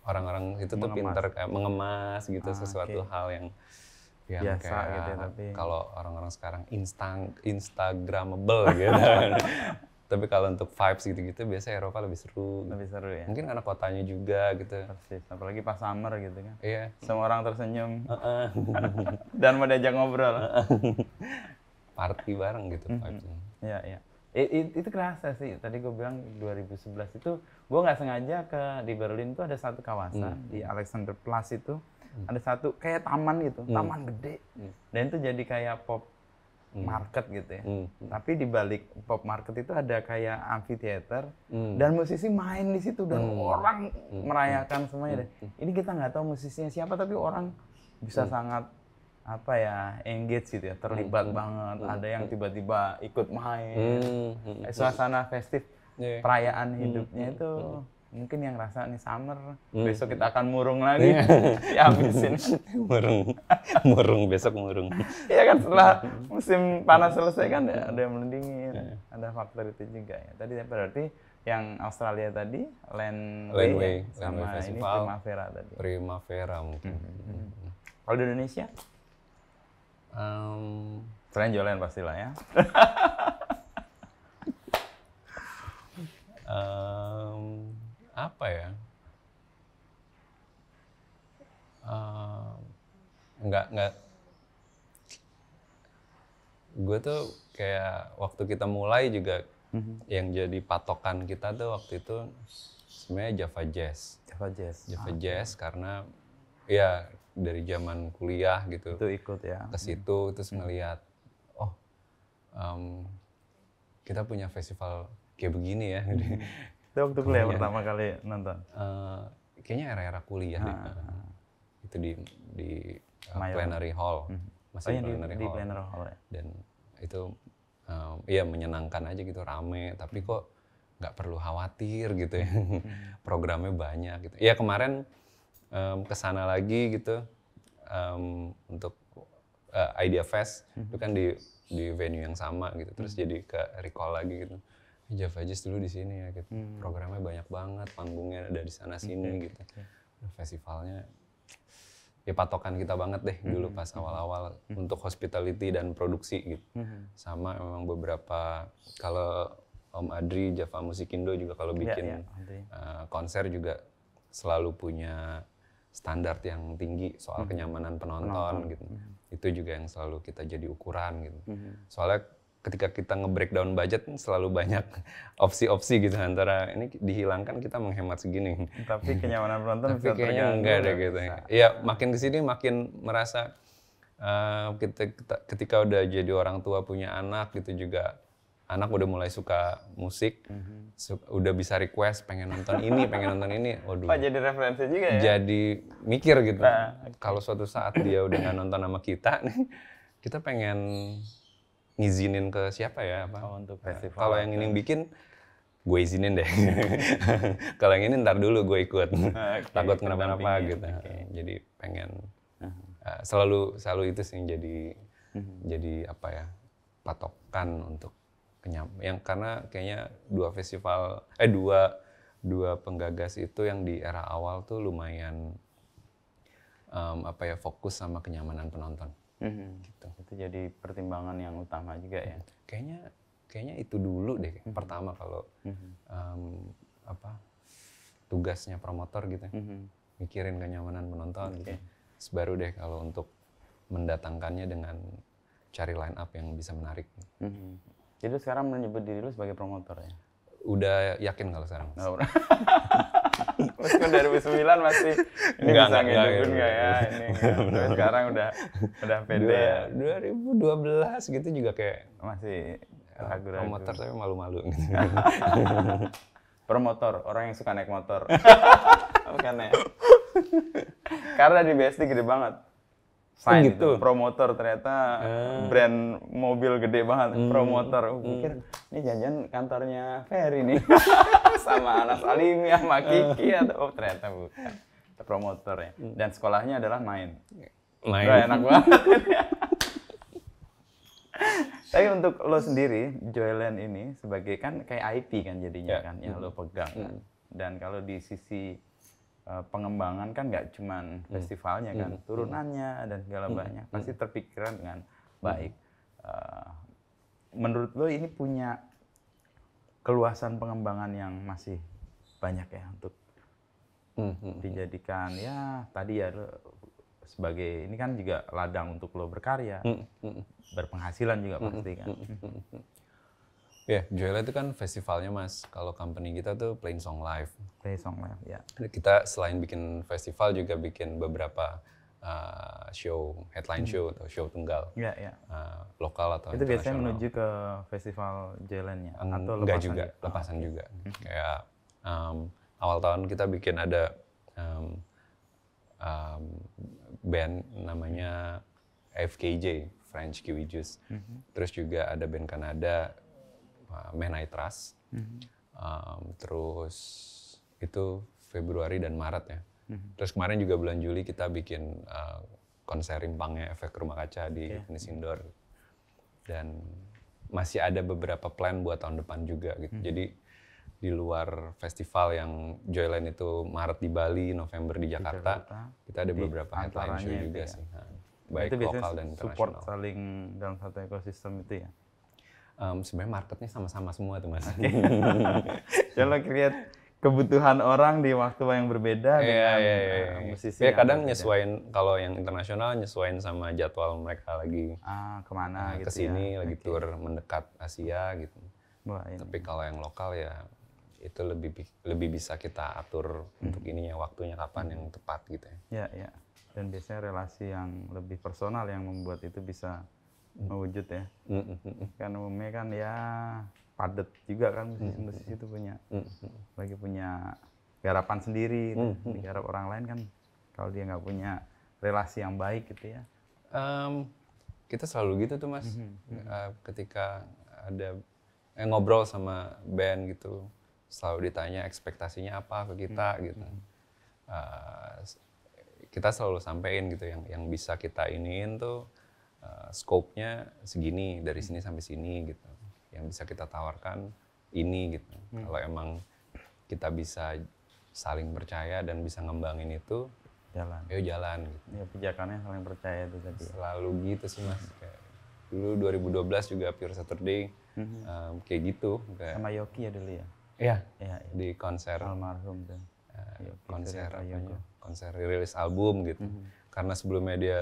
orang-orang itu tuh pinter kayak mengemas gitu ah, sesuatu okay. hal yang yang biasa kayak gitu ya, tapi kalau orang-orang sekarang instan instagramable gitu tapi kalau untuk vibes gitu-gitu biasanya Eropa lebih seru gitu. lebih seru ya mungkin karena kotanya juga gitu persis apalagi pas summer gitu kan iya semua orang tersenyum uh dan mau diajak ngobrol party bareng gitu vibesnya iya iya It, it, itu kerasa sih. Tadi gue bilang 2011 itu gue nggak sengaja ke di Berlin tuh ada satu kawasan hmm. di Alexanderplatz itu hmm. ada satu kayak taman gitu, hmm. taman gede. Hmm. Dan itu jadi kayak pop hmm. market gitu ya. Mm. Tapi di balik pop market itu ada kayak amphitheater mm. dan musisi main di situ dan mm. orang merayakan hmm. merayakan semuanya. deh Ini kita nggak tahu musisinya siapa tapi orang bisa mm. sangat apa ya engage gitu ya terlibat hmm. banget hmm. ada yang hmm. tiba-tiba ikut main hmm. hmm. Eh, suasana festif yeah. perayaan hmm. hidupnya hmm. itu hmm. mungkin yang rasa nih summer hmm. besok kita akan murung lagi iya. ya habisin murung murung besok murung ya kan setelah musim panas selesai kan ya ada yang mendingin yeah. ada faktor itu juga ya tadi ya, berarti yang Australia tadi Land Landway ya, sama ini Festival, Primavera tadi Primavera mungkin kalau di Indonesia Um, Selain Jolen pastilah ya. um, apa ya? Um, nggak nggak. Gue tuh kayak waktu kita mulai juga mm-hmm. yang jadi patokan kita tuh waktu itu sebenarnya Java Jazz. Java Jazz. Java ah. Jazz iya. karena ya dari zaman kuliah gitu itu ikut ya ke situ terus ngelihat oh um, kita punya festival kayak begini ya hmm. itu waktu kuliah iya. pertama kali nonton uh, kayaknya era-era kuliah hmm. deh ah, ah, ah. itu di di uh, plenary hall hmm. masih oh, iya, plenary di, di plenary hall ya. dan itu um, ya menyenangkan aja gitu rame tapi hmm. kok nggak perlu khawatir gitu ya hmm. programnya banyak gitu ya kemarin um, ke sana lagi gitu um, untuk uh, Idea Fest itu kan di di venue yang sama gitu terus hmm. jadi ke recall lagi gitu Java eh, Jazz dulu di sini ya gitu hmm. programnya banyak banget panggungnya ada di sana sini hmm, gitu iya. festivalnya ya patokan kita banget deh dulu pas awal-awal untuk hospitality dan produksi gitu sama memang beberapa kalau Om Adri Java Musik Indo juga kalau iya, bikin yeah, yeah. Uh, konser juga selalu punya standar yang tinggi soal hmm. kenyamanan penonton, penonton. gitu. Hmm. Itu juga yang selalu kita jadi ukuran gitu. Hmm. Soalnya ketika kita nge-breakdown budget selalu banyak opsi-opsi gitu antara ini dihilangkan kita menghemat segini. Tapi kenyamanan penonton Tapi bisa kayaknya enggak ada gitu. Ya iya, makin ke sini makin merasa uh, eh, kita, kita ketika udah jadi orang tua punya anak gitu juga anak udah mulai suka musik, mm-hmm. suka, udah bisa request pengen nonton ini, pengen nonton ini. Waduh. Oh, jadi referensi juga ya. Jadi mikir gitu. Nah. Kalau suatu saat dia udah nggak nonton sama kita nih, kita pengen ngizinin ke siapa ya apa? Oh, untuk nah, festival. kalau yang ini yang bikin gue izinin deh. kalau yang ini ntar dulu gue ikut. Okay, Takut kenapa-napa gitu. Okay. Nah, jadi pengen uh, selalu selalu itu sih jadi uh-huh. jadi apa ya? patokan untuk kenyam yang karena kayaknya dua festival eh dua dua penggagas itu yang di era awal tuh lumayan um, apa ya fokus sama kenyamanan penonton mm-hmm. gitu itu jadi pertimbangan yang utama juga ya kayaknya kayaknya itu dulu deh mm-hmm. pertama kalau mm-hmm. um, apa tugasnya promotor gitu ya. mm-hmm. mikirin kenyamanan penonton okay. gitu baru deh kalau untuk mendatangkannya dengan cari line up yang bisa menarik mm-hmm jadi lu sekarang menyebut diri lu sebagai promotor ya? Udah yakin kalau sekarang? Mas. Meskipun 2009 masih ini gak bisa ngidupin enggak, ya ini. Enggak. sekarang udah udah pede ya. 2012 gitu juga kayak masih eh, ragu-ragu. Promotor tapi malu-malu gitu. Promotor, orang yang suka naik motor. Bukan ya. Karena di BSD gede banget sign gitu. gitu. promotor ternyata hmm. brand mobil gede banget hmm. promotor hmm. mikir ini jajan kantornya Ferry nih sama Anas Alimi ya, sama ah. Kiki atau oh ternyata bukan ya, hmm. dan sekolahnya adalah main main Wah, enak banget tapi untuk lo sendiri Joyland ini sebagai kan kayak IP kan jadinya yeah. kan yang lo pegang kan hmm. dan kalau di sisi Eh, pengembangan kan nggak cuman hmm. festivalnya kan hmm. turunannya dan segala hmm. banyak hmm. pasti terpikiran dengan hmm. baik uh, menurut lo ini punya keluasan pengembangan yang masih banyak ya untuk hmm. hmm dijadikan ya tadi ya sebagai ini kan juga ladang untuk lo berkarya hmm. berpenghasilan juga pasti kan hmm. Ya, yeah, Joyla itu kan festivalnya mas. Kalau company kita tuh Plain Song Live. Plain Song Live, ya. Yeah. Kita selain bikin festival juga bikin beberapa uh, show, headline hmm. show atau show tunggal. Iya, yeah, iya. Yeah. Uh, lokal atau Itu biasanya menuju ke festival Joyland Eng, atau lepasan juga, gitu. lepasan oh. juga. Hmm. Kayak um, awal tahun kita bikin ada um, um, band namanya FKJ, French Kiwi e Juice. Hmm. Terus juga ada band Kanada, uh, ah, Man I Trust. Mm-hmm. Um, terus itu Februari dan Maret ya. Mm-hmm. Terus kemarin juga bulan Juli kita bikin uh, konser rimpangnya efek rumah kaca di yeah. Fitness Indoor. Dan masih ada beberapa plan buat tahun depan juga gitu. Mm-hmm. Jadi di luar festival yang Joyland itu Maret di Bali, November di Jakarta, di Jakarta. kita ada beberapa headline show juga ya. sih. Nah, baik itu lokal dan internasional. Support saling dalam satu ekosistem itu ya um, sebenarnya marketnya sama-sama semua tuh mas. Okay. Kalau lihat kebutuhan orang di waktu yang berbeda yeah, dengan yeah, iya, iya, yeah, yeah. musisi. Ya kadang nyesuaiin nyesuain kalau yang internasional nyesuain sama jadwal mereka lagi. Ah kemana? Nah, gitu kesini ya. lagi okay. tour mendekat Asia gitu. Wah, ini. Tapi kalau yang lokal ya itu lebih lebih bisa kita atur hmm. untuk ininya waktunya kapan yang hmm. tepat gitu ya. Iya iya. Dan biasanya relasi yang lebih personal yang membuat itu bisa mewujud ya kan umumnya kan ya padat juga kan musisi-musisi itu punya lagi punya garapan sendiri gitu. digarap orang lain kan kalau dia nggak punya relasi yang baik gitu ya um, kita selalu gitu tuh mas mm-hmm. Mm-hmm. Eh, ketika ada eh, ngobrol sama band gitu selalu ditanya ekspektasinya apa ke kita mm-hmm. gitu uh, kita selalu sampein gitu yang yang bisa kita iniin tuh uh, scope-nya segini dari sini sampai sini gitu yang bisa kita tawarkan ini gitu hmm. kalau emang kita bisa saling percaya dan bisa ngembangin itu jalan ayo jalan gitu. ya pijakannya saling percaya itu tadi ya. selalu gitu sih mas hmm. kayak dulu 2012 juga Pure Saturday hmm um, kayak gitu kayak, sama Yoki ya dulu ya iya ya, ya. di konser almarhum tuh uh, Yoki konser ya? konser rilis album gitu hmm karena sebelumnya dia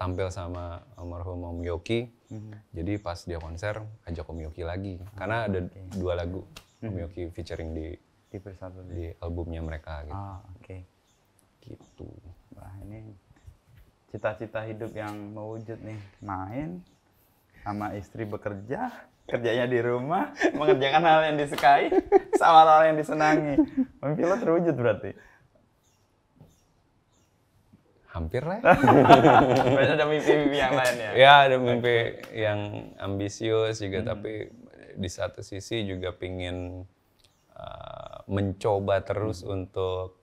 tampil sama almarhum Om Yoki. Mm-hmm. Jadi pas dia konser ajak Om Yoki lagi ah, karena ada dua lagu Om hmm. Yoki featuring di di, persatu, di albumnya mereka gitu. Ah, oke. Okay. Gitu. Wah, ini cita-cita hidup yang mewujud nih. Main sama istri bekerja, kerjanya di rumah, mengerjakan hal yang disukai sama hal yang disenangi. Mimpi lo terwujud berarti hampir lah. Ya. ada mimpi-mimpi yang lain ya? Ya ada mimpi yang ambisius juga, hmm. tapi di satu sisi juga pingin uh, mencoba terus hmm. untuk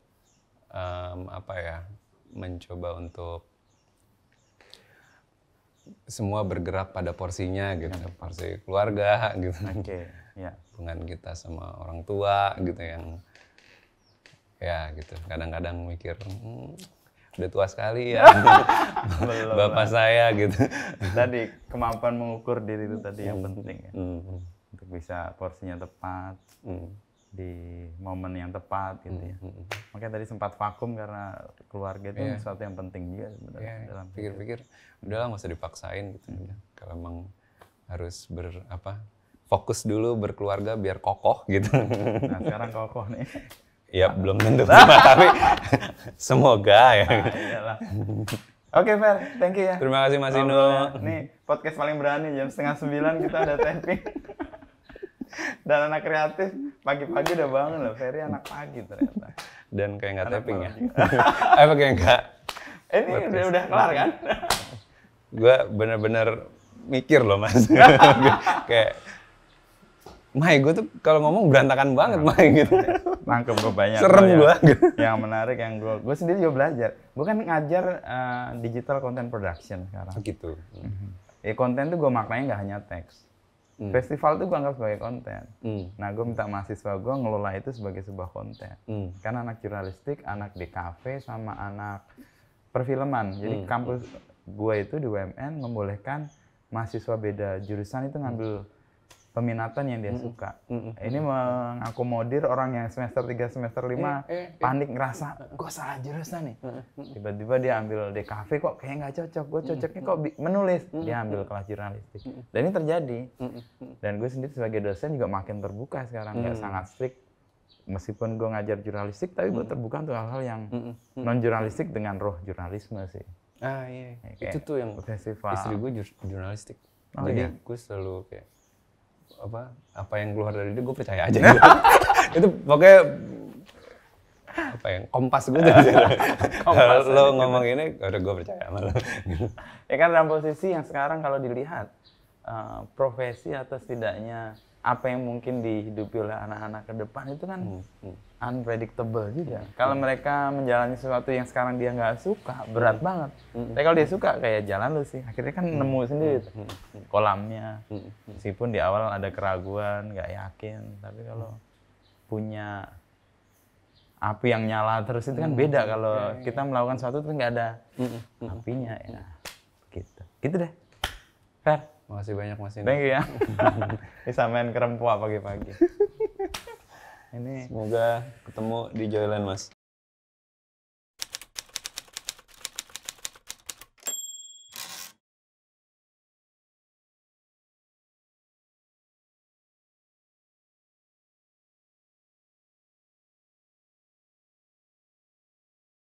um, apa ya? Mencoba untuk semua bergerak pada porsinya gitu, hmm. porsi keluarga gitu. Oke. Okay. Ya. Hubungan kita sama orang tua gitu yang ya gitu. Kadang-kadang mikir. Hmm, udah tua sekali ya Belum bapak lah. saya gitu tadi kemampuan mengukur diri itu tadi yang hmm. penting ya mm. untuk bisa porsinya tepat mm. di momen yang tepat gitu hmm, ya makanya tadi sempat vakum karena keluarga itu yeah. sesuatu yang penting juga sebenarnya yeah. dalam pikir-pikir udahlah nggak usah dipaksain gitu ya kalau emang harus ber apa fokus dulu berkeluarga biar kokoh gitu nah sekarang kokoh nih Ya belum tentu terima, tapi semoga ya. Nah, Oke, okay, Fer. Thank you ya. Terima kasih Mas oh, Inu. Nih, podcast paling berani jam setengah sembilan kita ada taping. Dan anak kreatif, pagi-pagi udah bangun loh. Ferry anak pagi ternyata. Dan kayak nggak taping ya. Apa kayak nggak? Eh, ini podcast. udah, udah kelar kan? Gue bener-bener mikir loh mas. kayak Mai gue tuh kalau ngomong berantakan banget nah, Mai gitu. Iya. Nangkep gue banyak. Serem gue. Yang, yang menarik yang gue, gue sendiri juga belajar. Gue kan ngajar uh, digital content production sekarang. Oh, gitu. Mhm. Eh konten tuh gue maknanya nggak hanya teks. Mm. Festival tuh gue anggap sebagai konten. Mm. Nah gue minta mahasiswa gue ngelola itu sebagai sebuah konten. Mm. Karena anak jurnalistik, anak di kafe, sama anak perfilman. Jadi mm. kampus gue itu di UMN membolehkan mahasiswa beda jurusan itu ngambil peminatan yang dia mm -mm. suka. Mm -mm. Ini mengakomodir orang yang semester 3, semester 5 eh, eh, eh, panik ngerasa, gue salah jurusan nih. Tiba-tiba dia ambil DKV kok kayak nggak cocok, gue cocoknya kok menulis. Dia ambil kelas jurnalistik. Dan ini terjadi. Dan gue sendiri sebagai dosen juga makin terbuka sekarang, nggak sangat strict. Meskipun gue ngajar jurnalistik, tapi gue terbuka untuk hal-hal yang non-jurnalistik dengan roh jurnalisme sih. Ah iya, kayak itu tuh yang festival. istri gue jurnalistik. Oh, Jadi iya? gue selalu kayak apa apa yang keluar dari dia gue percaya aja gitu. itu pokoknya apa yang kompas gue tuh kompas lo ngomong gitu. ini udah gue percaya sama lo ya kan dalam posisi yang sekarang kalau dilihat uh, profesi atau setidaknya apa yang mungkin dihidupi oleh anak-anak ke depan itu kan Hmm, hmm unpredictable juga. Hmm. Kalau mereka menjalani sesuatu yang sekarang dia nggak suka, berat hmm. banget. Hmm. Tapi kalau dia suka kayak jalan lu sih. Akhirnya kan hmm. nemu sendiri hmm. hmm. kolamnya. Hmm. Meskipun di awal ada keraguan, nggak yakin, tapi kalau hmm. punya api yang nyala terus itu kan hmm. beda kalau okay. Iya, iya. kita melakukan sesuatu itu nggak ada hmm. apinya ya. Gitu. Gitu deh. Fair. Makasih banyak Mas Thank you ya. Bisa main kerempuak pagi-pagi. ini semoga ketemu di Joyland mas